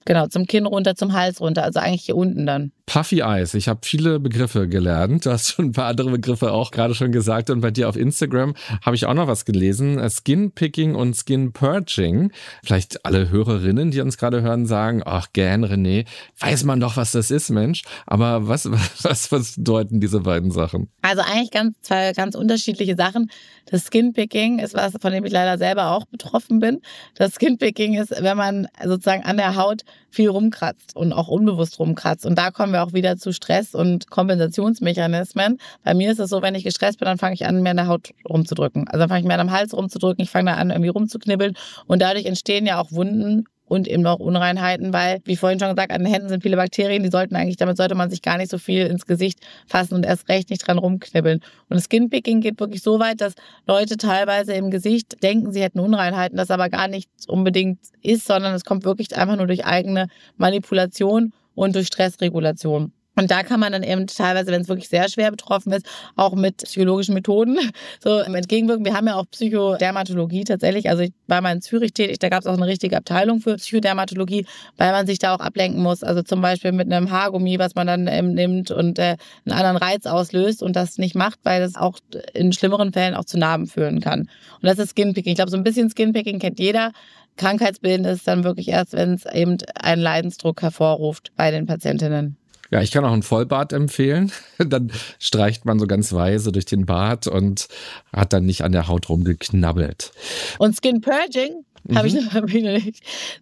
Genau, zum Kinn runter, zum Hals runter, also eigentlich hier unten dann.
Puffy Eyes. Ich habe viele Begriffe gelernt. Du hast schon ein paar andere Begriffe auch gerade schon gesagt. Und bei dir auf Instagram habe ich auch noch was gelesen. Äh, Skin Picking und Skin Purging. Vielleicht alle Hörerinnen, die uns gerade hören, sagen, ach gern, René, weiß man doch, was das ist, Mensch. Aber was, was, was bedeuten diese beiden Sachen?
Also eigentlich ganz, zwei ganz unterschiedliche Sachen. Das Skin Picking ist was, von dem ich leider selber auch betroffen bin. Das Skin Picking ist, wenn man sozusagen an der Haut viel rumkratzt und auch unbewusst rumkratzt. Und da kommen wir wir auch wieder zu Stress und Kompensationsmechanismen. Bei mir ist es so, wenn ich gestresst bin, dann fange ich an, mehr an der Haut rumzudrücken. Also dann fange ich mehr am Hals rumzudrücken, ich fange da an, irgendwie rumzuknibbeln. Und dadurch entstehen ja auch Wunden und eben auch Unreinheiten, weil, wie vorhin schon gesagt, an den Händen sind viele Bakterien, die sollten eigentlich, damit sollte man sich gar nicht so viel ins Gesicht fassen und erst recht nicht dran rumknibbeln. Und Skinpicking geht wirklich so weit, dass Leute teilweise im Gesicht denken, sie hätten Unreinheiten, das aber gar nicht unbedingt ist, sondern es kommt wirklich einfach nur durch eigene Manipulation und durch Stressregulation. Und da kann man dann eben teilweise, wenn es wirklich sehr schwer betroffen ist, auch mit psychologischen Methoden so entgegenwirken. Wir haben ja auch Psychodermatologie tatsächlich. Also ich war mal in Zürich tätig, da gab es auch eine richtige Abteilung für Psychodermatologie, weil man sich da auch ablenken muss. Also zum Beispiel mit einem Haargummi, was man dann eben nimmt und äh, einen anderen Reiz auslöst und das nicht macht, weil das auch in schlimmeren Fällen auch zu Narben führen kann. Und das ist Skinpicking. Ich glaube, so ein bisschen Skinpicking kennt jeder. Krankheitsbildend ist dann wirklich erst, wenn es eben einen Leidensdruck hervorruft bei den Patientinnen.
Ja, ich kann auch ein Vollbart empfehlen. Dann streicht man so ganz weise durch den Bart und hat dann nicht an der Haut rumgeknabbelt.
Und Skin Purging? Mhm. Habe ich, noch, hab ich noch nicht.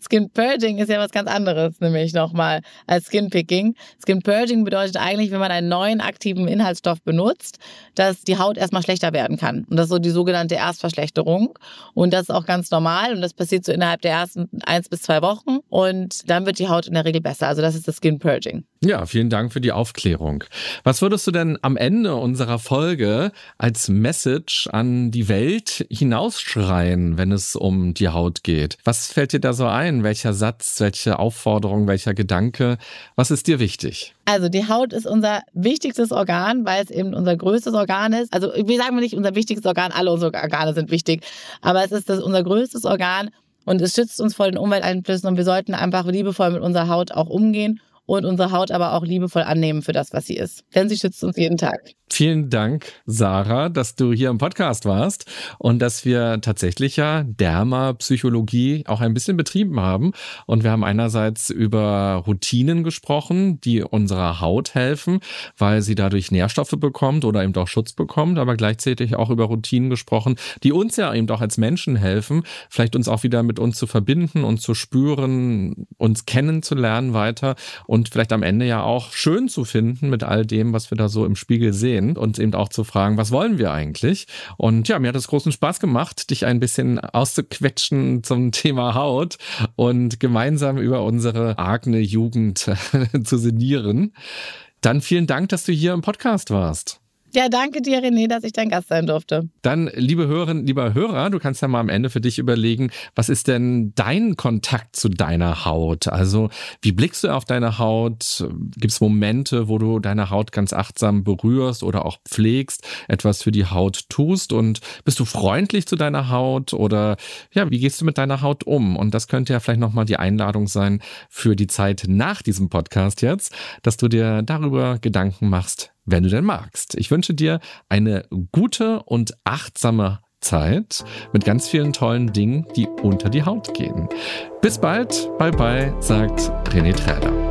Skin Purging ist ja was ganz anderes, nämlich nochmal als Skin Picking. Skin Purging bedeutet eigentlich, wenn man einen neuen aktiven Inhaltsstoff benutzt, dass die Haut erstmal schlechter werden kann. Und das ist so die sogenannte Erstverschlechterung. Und das ist auch ganz normal und das passiert so innerhalb der ersten eins bis zwei Wochen. Und dann wird die Haut in der Regel besser. Also das ist das Skin Purging.
Ja, vielen Dank für die Aufklärung. Was würdest du denn am Ende unserer Folge als Message an die Welt hinausschreien, wenn es um die Haut Cloud geht. Was fällt dir da so ein? Welcher Satz, welche Aufforderung, welcher Gedanke? Was ist dir wichtig?
Also die Haut ist unser wichtigstes Organ, weil es eben unser größtes Organ ist. Also wie sagen wir nicht unser wichtigstes Organ, alle unsere Organe sind wichtig, aber es ist das, unser größtes Organ und es schützt uns vor den Umwelteinflüssen und wir sollten einfach liebevoll mit unserer Haut auch umgehen und unsere Haut aber auch liebevoll annehmen für das, was sie ist. Denn sie schützt uns jeden Tag.
Vielen Dank, Sarah, dass du hier im Podcast warst und dass wir tatsächlich ja Derma-Psychologie auch ein bisschen betrieben haben. Und wir haben einerseits über Routinen gesprochen, die unserer Haut helfen, weil sie dadurch Nährstoffe bekommt oder eben auch Schutz bekommt, aber gleichzeitig auch über Routinen gesprochen, die uns ja eben auch als Menschen helfen, vielleicht uns auch wieder mit uns zu verbinden und zu spüren, uns kennenzulernen weiter und vielleicht am Ende ja auch schön zu finden mit all dem, was wir da so im Spiegel sehen sehen und eben auch zu fragen, was wollen wir eigentlich? Und ja, mir hat es großen Spaß gemacht, dich ein bisschen auszuquetschen zum Thema Haut und gemeinsam über unsere argne Jugend zu sinnieren. Dann vielen Dank, dass du hier im Podcast warst.
Ja, danke dir, René, dass ich dein Gast sein durfte.
Dann, liebe Hörerinnen, lieber Hörer, du kannst ja mal am Ende für dich überlegen, was ist denn dein Kontakt zu deiner Haut? Also, wie blickst du auf deine Haut? Gibt es Momente, wo du deine Haut ganz achtsam berührst oder auch pflegst, etwas für die Haut tust? Und bist du freundlich zu deiner Haut? Oder ja, wie gehst du mit deiner Haut um? Und das könnte ja vielleicht nochmal die Einladung sein für die Zeit nach diesem Podcast jetzt, dass du dir darüber Gedanken machst, wenn du denn magst. Ich wünsche dir eine gute und achtsame Zeit mit ganz vielen tollen Dingen, die unter die Haut gehen. Bis bald, bye bye, sagt René Träder.